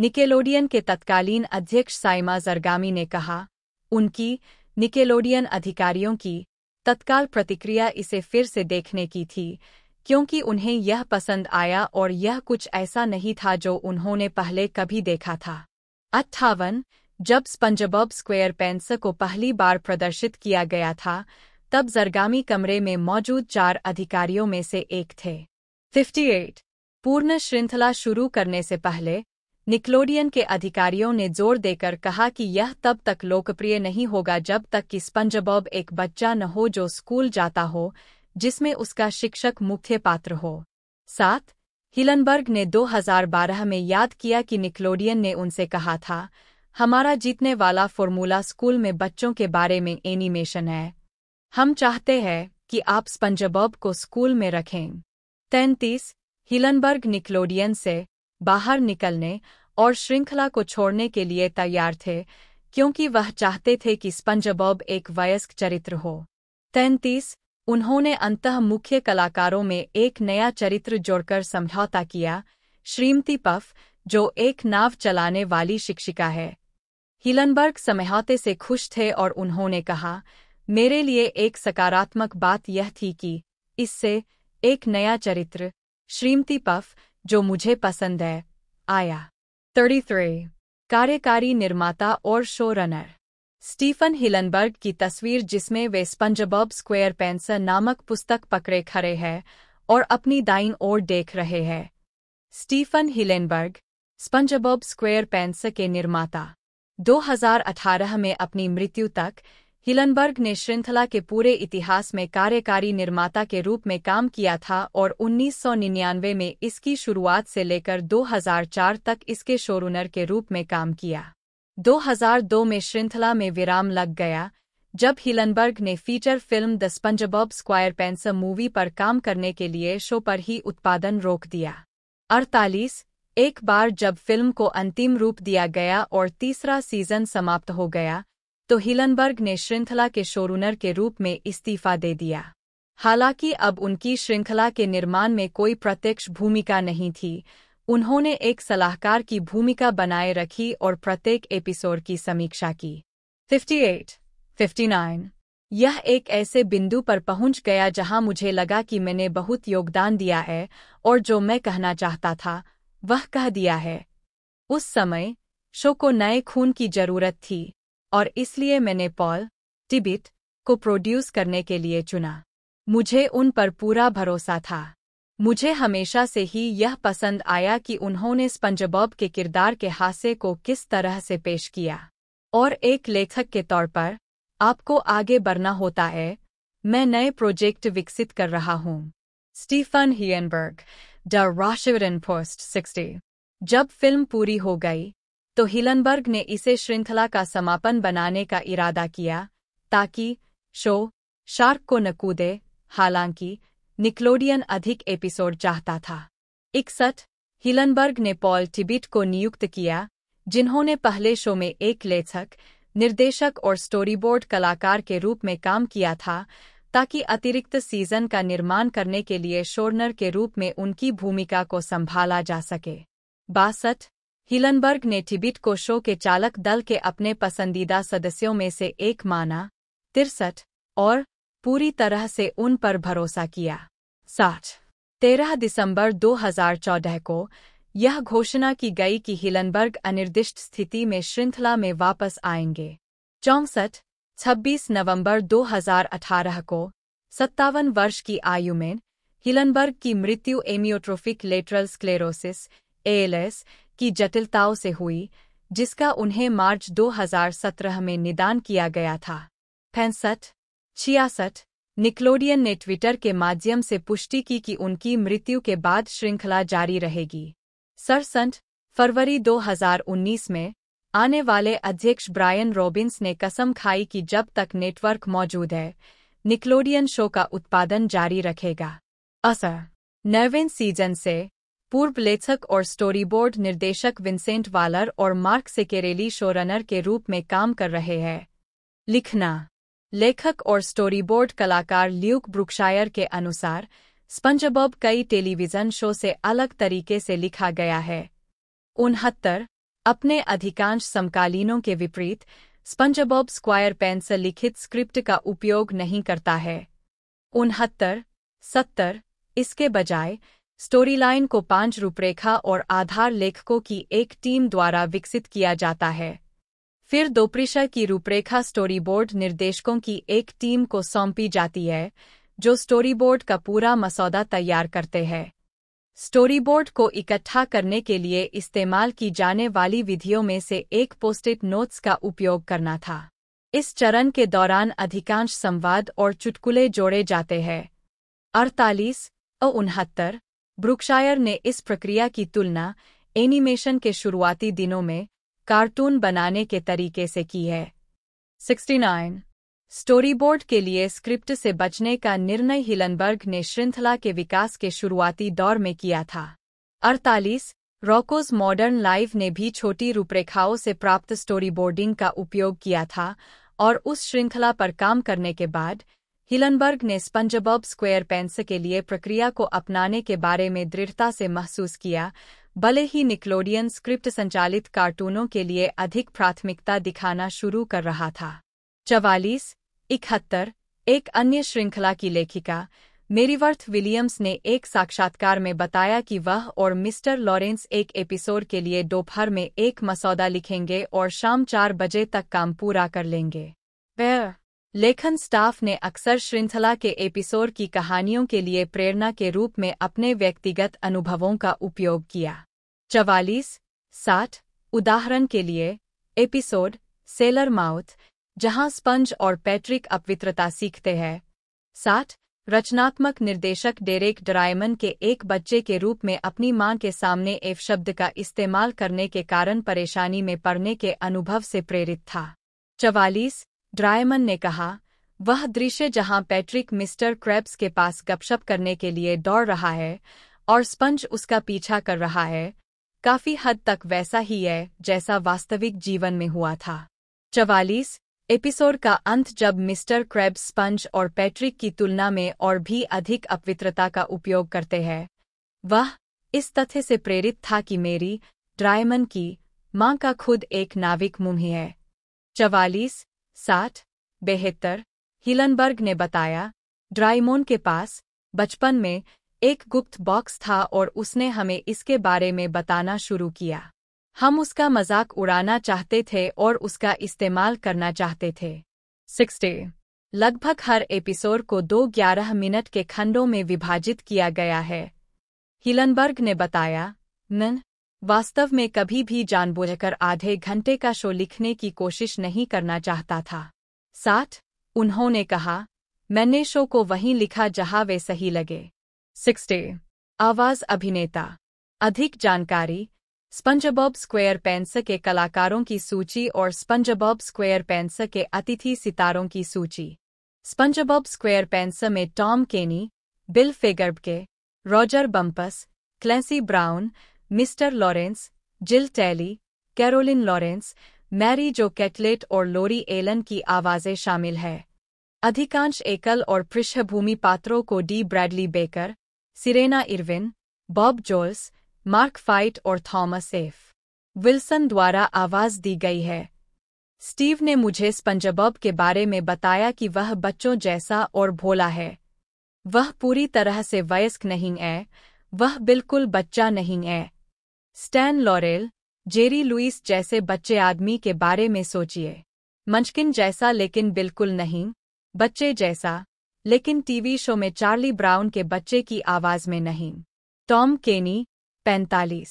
निकेलोडियन के तत्कालीन अध्यक्ष साइमा जरगामी ने कहा उनकी निकेलोडियन अधिकारियों की तत्काल प्रतिक्रिया इसे फिर से देखने की थी क्योंकि उन्हें यह पसंद आया और यह कुछ ऐसा नहीं था जो उन्होंने पहले कभी देखा था अट्ठावन जब स्पंजबॉब स्क्वेयर पेंस को पहली बार प्रदर्शित किया गया था तब जरगामी कमरे में मौजूद चार अधिकारियों में से एक थे 58. पूर्ण श्रृंखला शुरू करने से पहले निकलोडियन के अधिकारियों ने जोर देकर कहा कि यह तब तक लोकप्रिय नहीं होगा जब तक कि स्पंजबॉब एक बच्चा न हो जो स्कूल जाता हो जिसमें उसका शिक्षक मुख्य पात्र हो साथ हिलनबर्ग ने 2012 में याद किया कि निकलोडियन ने उनसे कहा था हमारा जीतने वाला फॉर्मूला स्कूल में बच्चों के बारे में एनिमेशन है हम चाहते हैं कि आप स्पंजबॉब को स्कूल में रखें तैंतीस हिलनबर्ग निकलोडियन से बाहर निकलने और श्रृंखला को छोड़ने के लिए तैयार थे क्योंकि वह चाहते थे कि स्पंजबॉब एक वयस्क चरित्र हो तैंतीस उन्होंने अंत मुख्य कलाकारों में एक नया चरित्र जोड़कर समझौता किया श्रीमती पफ जो एक नाव चलाने वाली शिक्षिका है हिलनबर्ग समझौते से खुश थे और उन्होंने कहा मेरे लिए एक सकारात्मक बात यह थी कि इससे एक नया चरित्र श्रीमती पफ जो मुझे पसंद है आया 33 कार्यकारी निर्माता और शो रनर स्टीफन हिलनबर्ग की तस्वीर जिसमें वे स्पंजबॉब स्क्वेयर पेंसर नामक पुस्तक पकड़े खड़े हैं और अपनी दाइन ओर देख रहे हैं Stephen Hillenburg SpongeBob SquarePants के निर्माता 2018 में अपनी मृत्यु तक हिलनबर्ग ने श्रृंखला के पूरे इतिहास में कार्यकारी निर्माता के रूप में काम किया था और 1999 में इसकी शुरुआत से लेकर 2004 तक इसके शोरूनर के रूप में काम किया 2002 में श्रृंखला में विराम लग गया जब हिलनबर्ग ने feature film the SpongeBob SquarePants movie पर काम करने के लिए शो पर ही उत्पादन रोक दिया अड़तालीस एक बार जब फिल्म को अंतिम रूप दिया गया और तीसरा सीजन समाप्त हो गया तो हिलनबर्ग ने श्रृंखला के शोरूनर के रूप में इस्तीफा दे दिया हालांकि अब उनकी श्रृंखला के निर्माण में कोई प्रत्यक्ष भूमिका नहीं थी उन्होंने एक सलाहकार की भूमिका बनाए रखी और प्रत्येक एपिसोड की समीक्षा की 58, 59. यह एक ऐसे बिंदु पर पहुंच गया जहां मुझे लगा कि मैंने बहुत योगदान दिया है और जो मैं कहना चाहता था वह कह दिया है उस समय शो को नए खून की जरूरत थी और इसलिए मैंने पॉल टिबिट को प्रोड्यूस करने के लिए चुना मुझे उन पर पूरा भरोसा था मुझे हमेशा से ही यह पसंद आया कि उन्होंने स्पंजबॉब के किरदार के हास्य को किस तरह से पेश किया और एक लेखक के तौर पर आपको आगे बढ़ना होता है मैं नए प्रोजेक्ट विकसित कर रहा हूँ स्टीफन हियनबर्ग द राशिवरन पोस्ट सिक्सटी जब फिल्म पूरी हो गई तो हिलनबर्ग ने इसे श्रृंखला का समापन बनाने का इरादा किया ताकि शो शार्क को नकूदे हालांकि निक्लोडियन अधिक एपिसोड चाहता था इकसठ हिलनबर्ग ने पॉल टिबिट को नियुक्त किया जिन्होंने पहले शो में एक लेखक निर्देशक और स्टोरीबोर्ड कलाकार के रूप में काम किया था ताकि अतिरिक्त सीजन का निर्माण करने के लिए शोरनर के रूप में उनकी भूमिका को संभाला जा सके बासठ हिलनबर्ग ने टिबिट को शो के चालक दल के अपने पसंदीदा सदस्यों में से एक माना तिरसठ और पूरी तरह से उन पर भरोसा किया साठ तेरह दिसंबर 2014 को यह घोषणा की गई कि हिलनबर्ग अनिर्दिष्ट स्थिति में श्रृंखला में वापस आएंगे चौंसठ 26 नवंबर 2018 को सत्तावन वर्ष की आयु में हिलनबर्ग की मृत्यु एमियोट्रोफिक लेटरल स्क्लेरोसिस एएलएस की जटिलताओं से हुई जिसका उन्हें मार्च 2017 में निदान किया गया था पैंसठ छियासठ निकलोडियन ने ट्विटर के माध्यम से पुष्टि की कि उनकी मृत्यु के बाद श्रृंखला जारी रहेगी सरसठ फरवरी 2019 में आने वाले अध्यक्ष ब्रायन रॉबिन्स ने कसम खाई कि जब तक नेटवर्क मौजूद है निकलोडियन शो का उत्पादन जारी रखेगा असर नर्वेन सीजन से पूर्व लेखक और स्टोरीबोर्ड निर्देशक विंसेंट वालर और मार्क सेकेरेली शोरनर के रूप में काम कर रहे हैं लिखना लेखक और स्टोरीबोर्ड कलाकार ल्यूक ब्रुकशायर के अनुसार स्पंजबब कई टेलीविजन शो से अलग तरीके से लिखा गया है उनहत्तर अपने अधिकांश समकालीनों के विपरीत स्पंजबॉब स्क्वायर पेन लिखित स्क्रिप्ट का उपयोग नहीं करता है उनहत्तर सत्तर इसके बजाय स्टोरीलाइन को पांच रूपरेखा और आधार लेखकों की एक टीम द्वारा विकसित किया जाता है फिर दोपरिशा की रूपरेखा स्टोरीबोर्ड निर्देशकों की एक टीम को सौंपी जाती है जो स्टोरीबोर्ड का पूरा मसौदा तैयार करते हैं स्टोरीबोर्ड को इकट्ठा करने के लिए इस्तेमाल की जाने वाली विधियों में से एक पोस्टिट नोट्स का उपयोग करना था इस चरण के दौरान अधिकांश संवाद और चुटकुले जोड़े जाते हैं अड़तालीस और उनहत्तर ब्रुकशायर ने इस प्रक्रिया की तुलना एनिमेशन के शुरुआती दिनों में कार्टून बनाने के तरीके से की है 69. स्टोरीबोर्ड के लिए स्क्रिप्ट से बचने का निर्णय हिलनबर्ग ने श्रृंखला के विकास के शुरुआती दौर में किया था अड़तालीस रॉकोज मॉडर्न लाइव ने भी छोटी रूपरेखाओं से प्राप्त स्टोरीबोर्डिंग का उपयोग किया था और उस श्रृंखला पर काम करने के बाद हिलनबर्ग ने स्पंजबॉब स्क्वेयर पेंस के लिए प्रक्रिया को अपनाने के बारे में दृढ़ता से महसूस किया भले ही निकलोडियन स्क्रिप्ट संचालित कार्टूनों के लिए अधिक प्राथमिकता दिखाना शुरू कर रहा था चवालीस इकहत्तर एक अन्य श्रृंखला की लेखिका मेरीवर्थ विलियम्स ने एक साक्षात्कार में बताया कि वह और मिस्टर लॉरेंस एक एपिसोड के लिए दोपहर में एक मसौदा लिखेंगे और शाम चार बजे तक काम पूरा कर लेंगे लेखन स्टाफ ने अक्सर श्रृंखला के एपिसोड की कहानियों के लिए प्रेरणा के रूप में अपने व्यक्तिगत अनुभवों का उपयोग किया चवालीस साठ उदाहरण के लिए एपिसोड सेलर माउथ जहां स्पंज और पैट्रिक अपवित्रता सीखते हैं साठ रचनात्मक निर्देशक डेरेक ड्रायमन के एक बच्चे के रूप में अपनी मां के सामने एफ शब्द का इस्तेमाल करने के कारण परेशानी में पड़ने के अनुभव से प्रेरित था चवालीस ड्रायमन ने कहा वह दृश्य जहां पैट्रिक मिस्टर क्रेब्स के पास गपशप करने के लिए दौड़ रहा है और स्पंज उसका पीछा कर रहा है काफी हद तक वैसा ही है जैसा वास्तविक जीवन में हुआ था चवालीस एपिसोड का अंत जब मिस्टर क्रेब स्पंज और पैट्रिक की तुलना में और भी अधिक अपवित्रता का उपयोग करते हैं वह इस तथ्य से प्रेरित था कि मेरी ड्रायमन की मां का खुद एक नाविक मुंह है चवालीस साठ बेहतर हिलनबर्ग ने बताया ड्राइमोन के पास बचपन में एक गुप्त बॉक्स था और उसने हमें इसके बारे में बताना शुरू किया हम उसका मजाक उड़ाना चाहते थे और उसका इस्तेमाल करना चाहते थे सिक्सटी लगभग हर एपिसोड को दो ग्यारह मिनट के खंडों में विभाजित किया गया है हिलनबर्ग ने बताया नन वास्तव में कभी भी जानबूझकर आधे घंटे का शो लिखने की कोशिश नहीं करना चाहता था साठ उन्होंने कहा मैंने शो को वहीं लिखा जहां वे सही लगे सिक्सटी आवाज अभिनेता अधिक जानकारी स्पंजबॉब स्क्वेयर पेंस के कलाकारों की सूची और स्पंजबॉब स्क्वेयर पेंस के अतिथि सितारों की सूची स्पंजबॉब स्क्वेयर पेंस में Tom Kenny Bill Fagerbakke Rodger Bumpass Clancy Brown Mister Lawrence Jill Talley Carolyn Lawrence Mary Jo Catlett और लोरी एलन की आवाज़ें शामिल है अधिकांश एकल और पृष्ठभूमि पात्रों को Dee Bradley Baker Sirena Irwin Bob Joles Mark Fite और थॉमस एफ विल्सन द्वारा आवाज दी गई है स्टीव ने मुझे स्पंजबॉब के बारे में बताया कि वह बच्चों जैसा और भोला है वह पूरी तरह से वयस्क नहीं है वह बिल्कुल बच्चा नहीं है स्टैन लॉरेल जेरी लुइस जैसे बच्चे आदमी के बारे में सोचिए मंचकिन जैसा लेकिन बिल्कुल नहीं बच्चे जैसा लेकिन टीवी शो में चार्ली ब्राउन के बच्चे की आवाज में नहीं टॉम केनी 45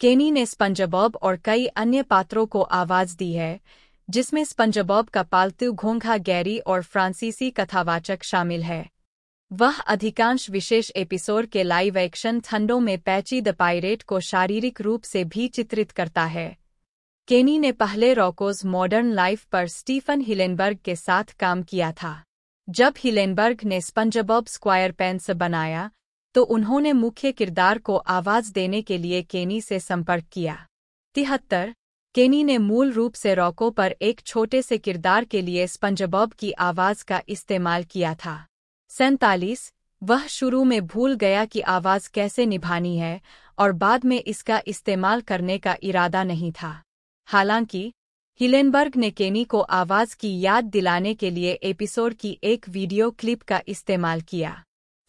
केनी ने स्पंजबॉब और कई अन्य पात्रों को आवाज दी है जिसमें स्पंजबॉब का पालतू घोंघा गैरी और फ्रांसीसी कथावाचक शामिल है वह अधिकांश विशेष एपिसोड के लाइव एक्शन ठंडों में पैची द पायरेट को शारीरिक रूप से भी चित्रित करता है केनी ने पहले रॉकोज मॉडर्न लाइफ पर स्टीफन हिलेनबर्ग के साथ काम किया था जब हिलेनबर्ग ने स्पंजबॉब स्क्वायर पेंस बनाया तो उन्होंने मुख्य किरदार को आवाज देने के लिए केनी से संपर्क किया तिहत्तर केनी ने मूल रूप से रॉको पर एक छोटे से किरदार के लिए स्पंजबॉब की आवाज का इस्तेमाल किया था सैतालीस वह शुरू में भूल गया कि आवाज कैसे निभानी है और बाद में इसका इस्तेमाल करने का इरादा नहीं था हालांकि हिलेनबर्ग ने केनी को आवाज की याद दिलाने के लिए एपिसोड की एक वीडियो क्लिप का इस्तेमाल किया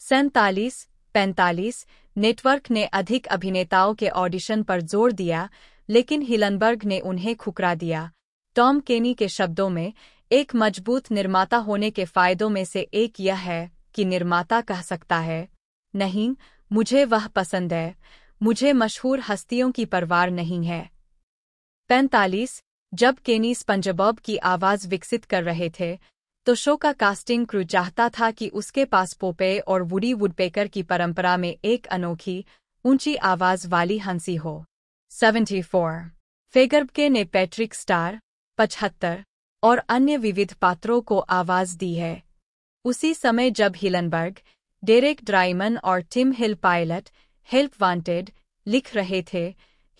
सैतालीस पैंतालीस नेटवर्क ने अधिक अभिनेताओं के ऑडिशन पर जोर दिया लेकिन हिलनबर्ग ने उन्हें खुकरा दिया टॉम केनी के शब्दों में एक मजबूत निर्माता होने के फायदों में से एक यह है कि निर्माता कह सकता है नहीं मुझे वह पसंद है मुझे मशहूर हस्तियों की परवार नहीं है पैंतालीस जब केनी स्पंजबॉब की आवाज़ विकसित कर रहे थे तो शो का कास्टिंग क्रू चाहता था कि उसके पास पोपे और वुडी वुडपेकर की परंपरा में एक अनोखी ऊंची आवाज़ वाली हंसी हो 74. फेगर्बके ने पैट्रिक स्टार पचहत्तर और अन्य विविध पात्रों को आवाज़ दी है उसी समय जब हिलनबर्ग डेरेक ड्राइमन और Tim Hill pilot help wanted लिख रहे थे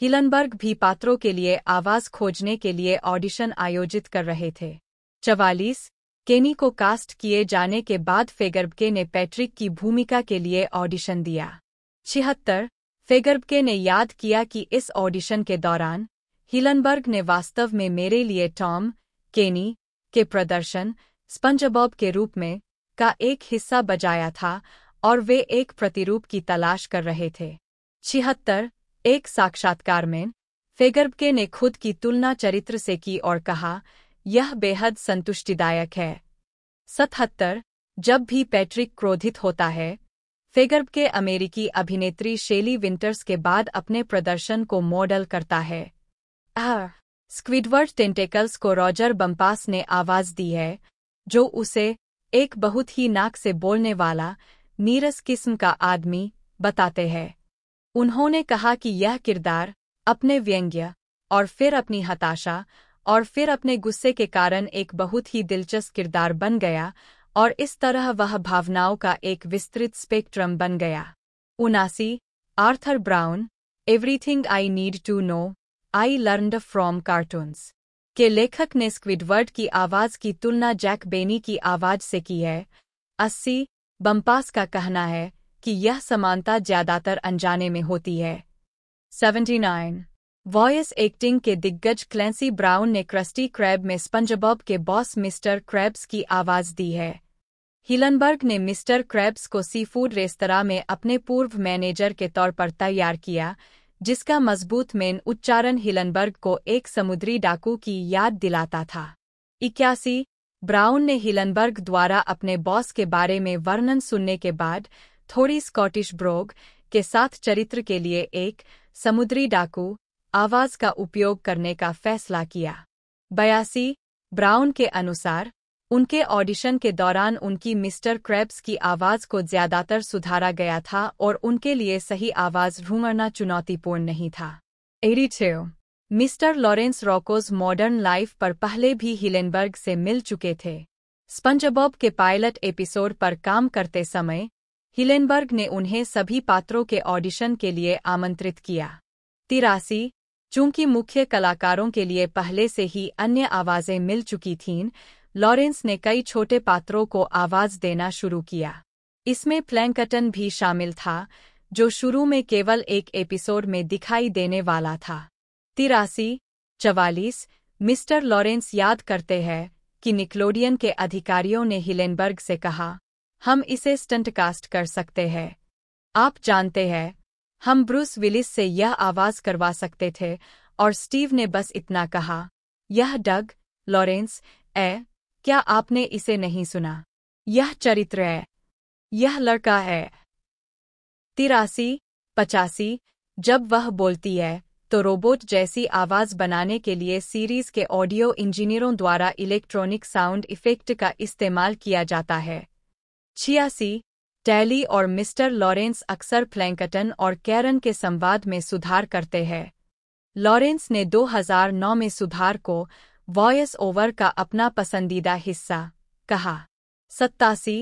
हिलनबर्ग भी पात्रों के लिए आवाज खोजने के लिए ऑडिशन आयोजित कर रहे थे चवालीस केनी को कास्ट किए जाने के बाद फेगर्बके ने पैट्रिक की भूमिका के लिए ऑडिशन दिया छिहत्तर फेगर्बके ने याद किया कि इस ऑडिशन के दौरान हिलनबर्ग ने वास्तव में मेरे लिए टॉम केनी के प्रदर्शन स्पंजबॉब के रूप में का एक हिस्सा बजाया था और वे एक प्रतिरूप की तलाश कर रहे थे छिहत्तर एक साक्षात्कार में फेगर्बके ने खुद की तुलना चरित्र से की और कहा यह बेहद संतुष्टिदायक है सतहत्तर जब भी पैट्रिक क्रोधित होता है फेगर्बके अमेरिकी अभिनेत्री शेली विंटर्स के बाद अपने प्रदर्शन को मॉडल करता है आह स्क्विडवर्ड टेंटेकल्स को रॉजर बम्पास ने आवाज दी है जो उसे एक बहुत ही नाक से बोलने वाला नीरस किस्म का आदमी बताते हैं उन्होंने कहा कि यह किरदार अपने व्यंग्य और फिर अपनी हताशा और फिर अपने गुस्से के कारण एक बहुत ही दिलचस्प किरदार बन गया और इस तरह वह भावनाओं का एक विस्तृत स्पेक्ट्रम बन गया उनासी Arthur Brown everything I need to know I learned from cartoons के लेखक ने स्क्विडवर्ड की आवाज की तुलना जैक बेनी की आवाज से की है अस्सी बम्पास का कहना है कि यह समानता ज्यादातर अनजाने में होती है 79. वॉयस एक्टिंग के दिग्गज क्लैंसी ब्राउन ने क्रस्टी क्रैब में स्पंजबॉब के बॉस मिस्टर क्रैब्स की आवाज दी है हिलनबर्ग ने मिस्टर क्रैब्स को सीफूड रेस्तरा में अपने पूर्व मैनेजर के तौर पर तैयार किया जिसका मजबूत मेन उच्चारण हिलनबर्ग को एक समुद्री डाकू की याद दिलाता था इक्यासी ब्राउन ने हिलनबर्ग द्वारा अपने बॉस के बारे में वर्णन सुनने के बाद थोड़ी स्कॉटिश ब्रोग के साथ चरित्र के लिए एक समुद्री डाकू आवाज का उपयोग करने का फैसला किया बयासी ब्राउन के अनुसार उनके ऑडिशन के दौरान उनकी मिस्टर क्रेब्स की आवाज को ज्यादातर सुधारा गया था और उनके लिए सही आवाज ढूंढना चुनौतीपूर्ण नहीं था एरी Mister Lawrence Rocko's Modern Life पर पहले भी हिलेनबर्ग से मिल चुके थे स्पंजबॉब के पायलट एपिसोड पर काम करते समय हिलेनबर्ग ने उन्हें सभी पात्रों के ऑडिशन के लिए आमंत्रित किया तिरासी चूंकि मुख्य कलाकारों के लिए पहले से ही अन्य आवाज़ें मिल चुकी थीं लॉरेंस ने कई छोटे पात्रों को आवाज़ देना शुरू किया इसमें प्लैंकटन भी शामिल था जो शुरू में केवल एक एपिसोड में दिखाई देने वाला था तिरासी चवालीस मिस्टर लॉरेंस याद करते हैं कि निकलोडियन के अधिकारियों ने हिलेनबर्ग से कहा हम इसे स्टंट कास्ट कर सकते हैं आप जानते हैं हम ब्रूस विलिस से यह आवाज़ करवा सकते थे और स्टीव ने बस इतना कहा यह डग लॉरेंस ए क्या आपने इसे नहीं सुना यह चरित्र है यह लड़का है तिरासी पचासी जब वह बोलती है तो रोबोट जैसी आवाज बनाने के लिए सीरीज के ऑडियो इंजीनियरों द्वारा इलेक्ट्रॉनिक साउंड इफेक्ट का इस्तेमाल किया जाता है छियासी टैली और मिस्टर लॉरेंस अक्सर फ्लैंकटन और कैरन के संवाद में सुधार करते हैं लॉरेंस ने 2009 में सुधार को वॉयस ओवर का अपना पसंदीदा हिस्सा कहा सत्तासी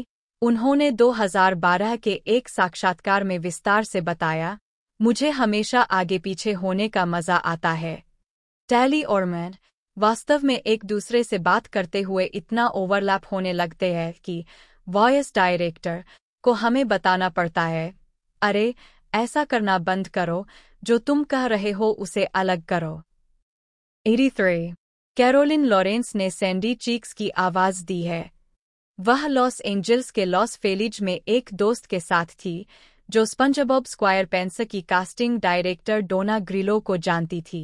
उन्होंने 2012 के एक साक्षात्कार में विस्तार से बताया मुझे हमेशा आगे पीछे होने का मजा आता है टैली और मैन वास्तव में एक दूसरे से बात करते हुए इतना ओवरलैप होने लगते हैं कि वॉयस डायरेक्टर को हमें बताना पड़ता है अरे ऐसा करना बंद करो जो तुम कह रहे हो उसे अलग करो 83. कैरोलिन लॉरेंस ने सैंडी चीक्स की आवाज दी है वह लॉस एंजल्स के लॉस फेलिज में एक दोस्त के साथ थी जो स्पंजबॉब स्क्वायर पेंस की कास्टिंग डायरेक्टर डोना ग्रिलो को जानती थी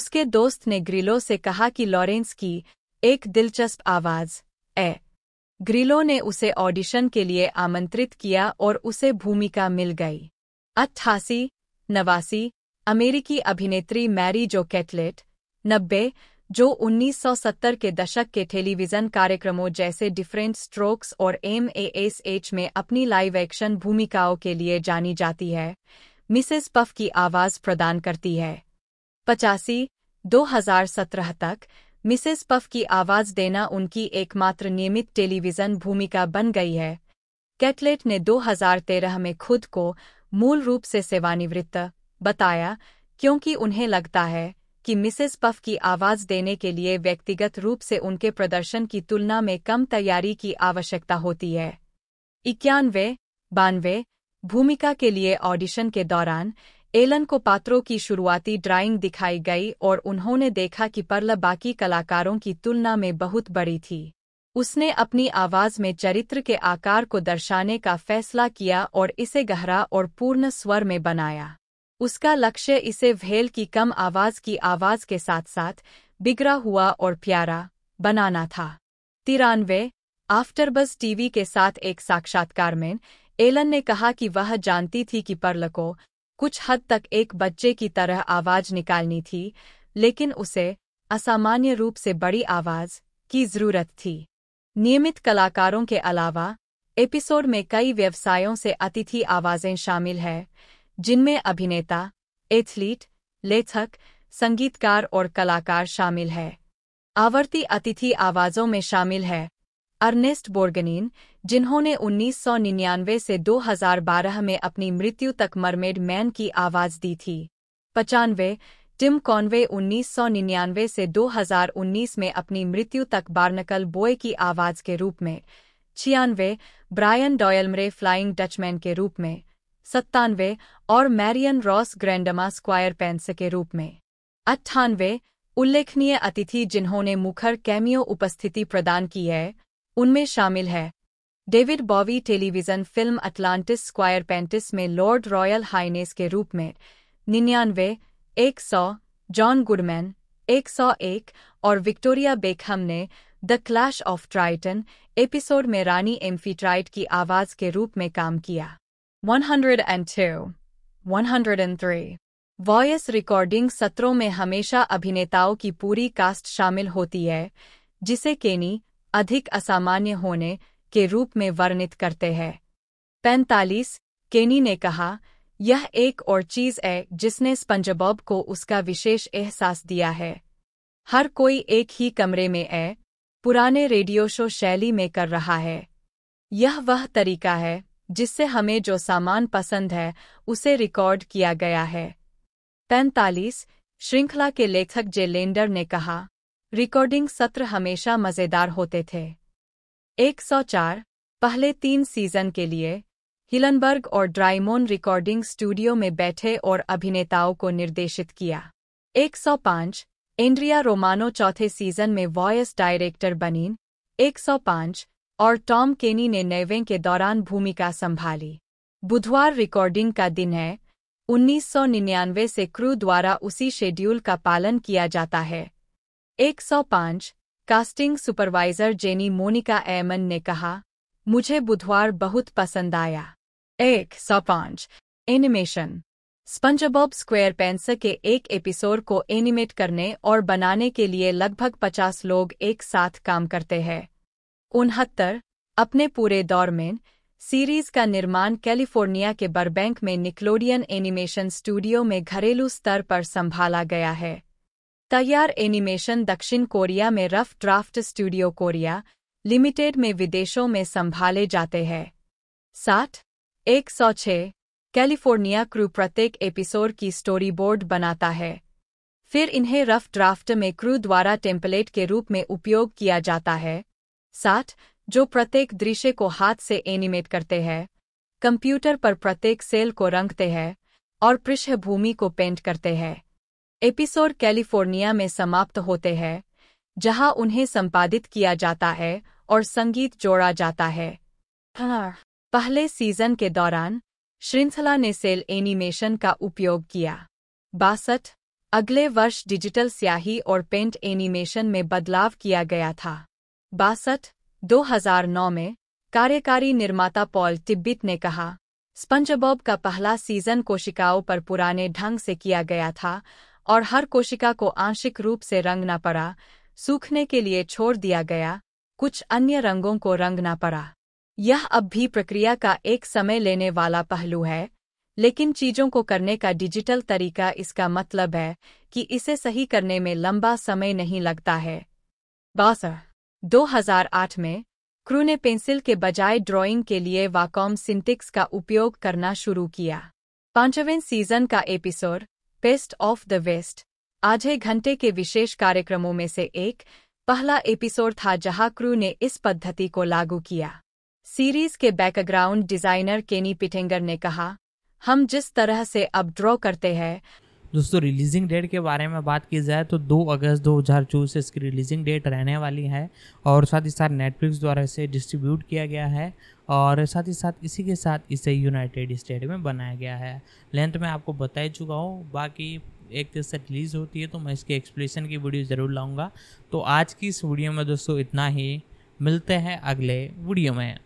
उसके दोस्त ने ग्रिलो से कहा कि लॉरेंस की एक दिलचस्प आवाज ए ग्रिलो ने उसे ऑडिशन के लिए आमंत्रित किया और उसे भूमिका मिल गई अट्ठासी नवासी अमेरिकी अभिनेत्री मैरी जो कैटलेट नब्बे जो 1970 के दशक के टेलीविजन कार्यक्रमों जैसे डिफरेंट स्ट्रोक्स और एम में अपनी लाइव एक्शन भूमिकाओं के लिए जानी जाती है मिसेस पफ की आवाज प्रदान करती है पचासी दो तक मिसेस पफ की आवाज देना उनकी एकमात्र नियमित टेलीविजन भूमिका बन गई है कैटलेट ने 2013 में खुद को मूल रूप से सेवानिवृत्त बताया क्योंकि उन्हें लगता है कि मिसेस पफ की आवाज देने के लिए व्यक्तिगत रूप से उनके प्रदर्शन की तुलना में कम तैयारी की आवश्यकता होती है इक्यानवे बानवे भूमिका के लिए ऑडिशन के दौरान एलन को पात्रों की शुरुआती ड्राइंग दिखाई गई और उन्होंने देखा कि पर्ल बाकी कलाकारों की तुलना में बहुत बड़ी थी उसने अपनी आवाज में चरित्र के आकार को दर्शाने का फैसला किया और इसे गहरा और पूर्ण स्वर में बनाया उसका लक्ष्य इसे भेल की कम आवाज की आवाज के साथ साथ बिगड़ा हुआ और प्यारा बनाना था तिरानवे आफ्टरबस टीवी के साथ एक साक्षात्कार में एलन ने कहा कि वह जानती थी कि पर्ल को कुछ हद तक एक बच्चे की तरह आवाज निकालनी थी लेकिन उसे असामान्य रूप से बड़ी आवाज की जरूरत थी नियमित कलाकारों के अलावा एपिसोड में कई व्यवसायों से अतिथि आवाजें शामिल हैं जिनमें अभिनेता एथलीट लेखक संगीतकार और कलाकार शामिल है आवर्ती अतिथि आवाजों में शामिल है अर्नेस्ट बोर्गनिन जिन्होंने 1999 से 2012 में अपनी मृत्यु तक मरमेड मैन की आवाज़ दी थी पचानवे टिम कॉनवे 1999 से 2019 में अपनी मृत्यु तक बार्नकल बॉय की आवाज़ के रूप में छियानवे ब्रायन डॉयलमरे फ्लाइंग डचमैन के रूप में सत्तानवे और Marion Ross grandma SquarePants के रूप में अट्ठानवे उल्लेखनीय अतिथि जिन्होंने मुखर कैमियो उपस्थिति प्रदान की है उनमें शामिल है David Bowie television film Atlantis SquarePantis में लॉर्ड रॉयल हाइनेस के रूप में निन्यानवे एक सौ जॉन गुडमैन एक सौ एक और विक्टोरिया बेकहम ने the clash of Triton episode में रानी एम्फीट्राइट की आवाज के रूप में काम किया 102, 103 वॉयस रिकॉर्डिंग सत्रों में हमेशा अभिनेताओं की पूरी कास्ट शामिल होती है जिसे केनी अधिक असामान्य होने के रूप में वर्णित करते हैं पैंतालीस केनी ने कहा यह एक और चीज है जिसने स्पंजबॉब को उसका विशेष एहसास दिया है हर कोई एक ही कमरे में है पुराने रेडियो शो शैली में कर रहा है यह वह तरीका है जिससे हमें जो सामान पसंद है उसे रिकॉर्ड किया गया है पैंतालीस श्रृंखला के लेखक जेलेंडर ने कहा रिकॉर्डिंग सत्र हमेशा मज़ेदार होते थे 104 पहले तीन सीजन के लिए हिलनबर्ग और ड्राइमोन रिकॉर्डिंग स्टूडियो में बैठे और अभिनेताओं को निर्देशित किया 105 एंड्रिया रोमानो चौथे सीजन में वॉयस डायरेक्टर बनीन 105 और टॉम केनी ने नैवें के दौरान भूमिका संभाली बुधवार रिकॉर्डिंग का दिन है 1999 से क्रू द्वारा उसी शेड्यूल का पालन किया जाता है 105 कास्टिंग सुपरवाइजर जेनी मोनिका एमन ने कहा मुझे बुधवार बहुत पसंद आया एक सौ पांच एनिमेशन स्पंजबॉब स्क्वेयर पेंस के एक एपिसोड को एनिमेट करने और बनाने के लिए लगभग पचास लोग एक साथ काम करते हैं उनहत्तर अपने पूरे दौर में सीरीज का निर्माण कैलिफोर्निया के बर्बैंक में निकलोडियन एनिमेशन स्टूडियो में घरेलू स्तर पर संभाला गया है तैयार एनिमेशन दक्षिण कोरिया में rough draft studio Korea limited में विदेशों में संभाले जाते हैं साठ एक सौ छः कैलिफोर्निया क्रू प्रत्येक एपिसोड की स्टोरी बोर्ड बनाता है फिर इन्हें रफ ड्राफ्ट में क्रू द्वारा टेम्पलेट के रूप में उपयोग किया जाता है साठ जो प्रत्येक दृश्य को हाथ से एनिमेट करते हैं कंप्यूटर पर प्रत्येक सेल को रंगते हैं और पृष्ठभूमि को पेंट करते हैं एपिसोड कैलिफोर्निया में समाप्त होते हैं जहां उन्हें संपादित किया जाता है और संगीत जोड़ा जाता है पहले सीजन के दौरान श्रृंखला ने सेल एनिमेशन का उपयोग किया बासठ अगले वर्ष डिजिटल स्याही और पेंट एनिमेशन में बदलाव किया गया था बासठ 2009 में कार्यकारी निर्माता पॉल टिब्बित ने कहा स्पंजबॉब का पहला सीजन कोशिकाओं पर पुराने ढंग से किया गया था और हर कोशिका को आंशिक रूप से रंगना पड़ा सूखने के लिए छोड़ दिया गया कुछ अन्य रंगों को रंगना पड़ा यह अब भी प्रक्रिया का एक समय लेने वाला पहलू है लेकिन चीजों को करने का डिजिटल तरीका इसका मतलब है कि इसे सही करने में लंबा समय नहीं लगता है बासर 2008 में क्रू ने पेंसिल के बजाय ड्राइंग के लिए वाकॉम सिंटिक्स का उपयोग करना शुरू किया पांचवें सीजन का episode best of the west आधे घंटे के विशेष कार्यक्रमों में से एक पहला एपिसोड था जहां क्रू ने इस पद्धति को लागू किया सीरीज के बैकग्राउंड डिजाइनर केनी पिटेंगर ने कहा हम जिस तरह से अब ड्रॉ करते हैं दोस्तों रिलीजिंग डेट के बारे में बात की जाए तो 2 अगस्त 2024 से इसकी रिलीजिंग डेट रहने वाली है और साथ ही साथ नेटफ्लिक्स द्वारा इसे डिस्ट्रीब्यूट किया गया है और साथ ही साथ इसी के साथ इसे यूनाइटेड स्टेट में बनाया गया है लेंथ मैं आपको बता ही चुका हूँ बाकी एक तेज से रिलीज़ होती है तो मैं इसके एक्सप्लेसन की वीडियो ज़रूर लाऊंगा तो आज की इस वीडियो में दोस्तों इतना ही मिलते हैं अगले वीडियो में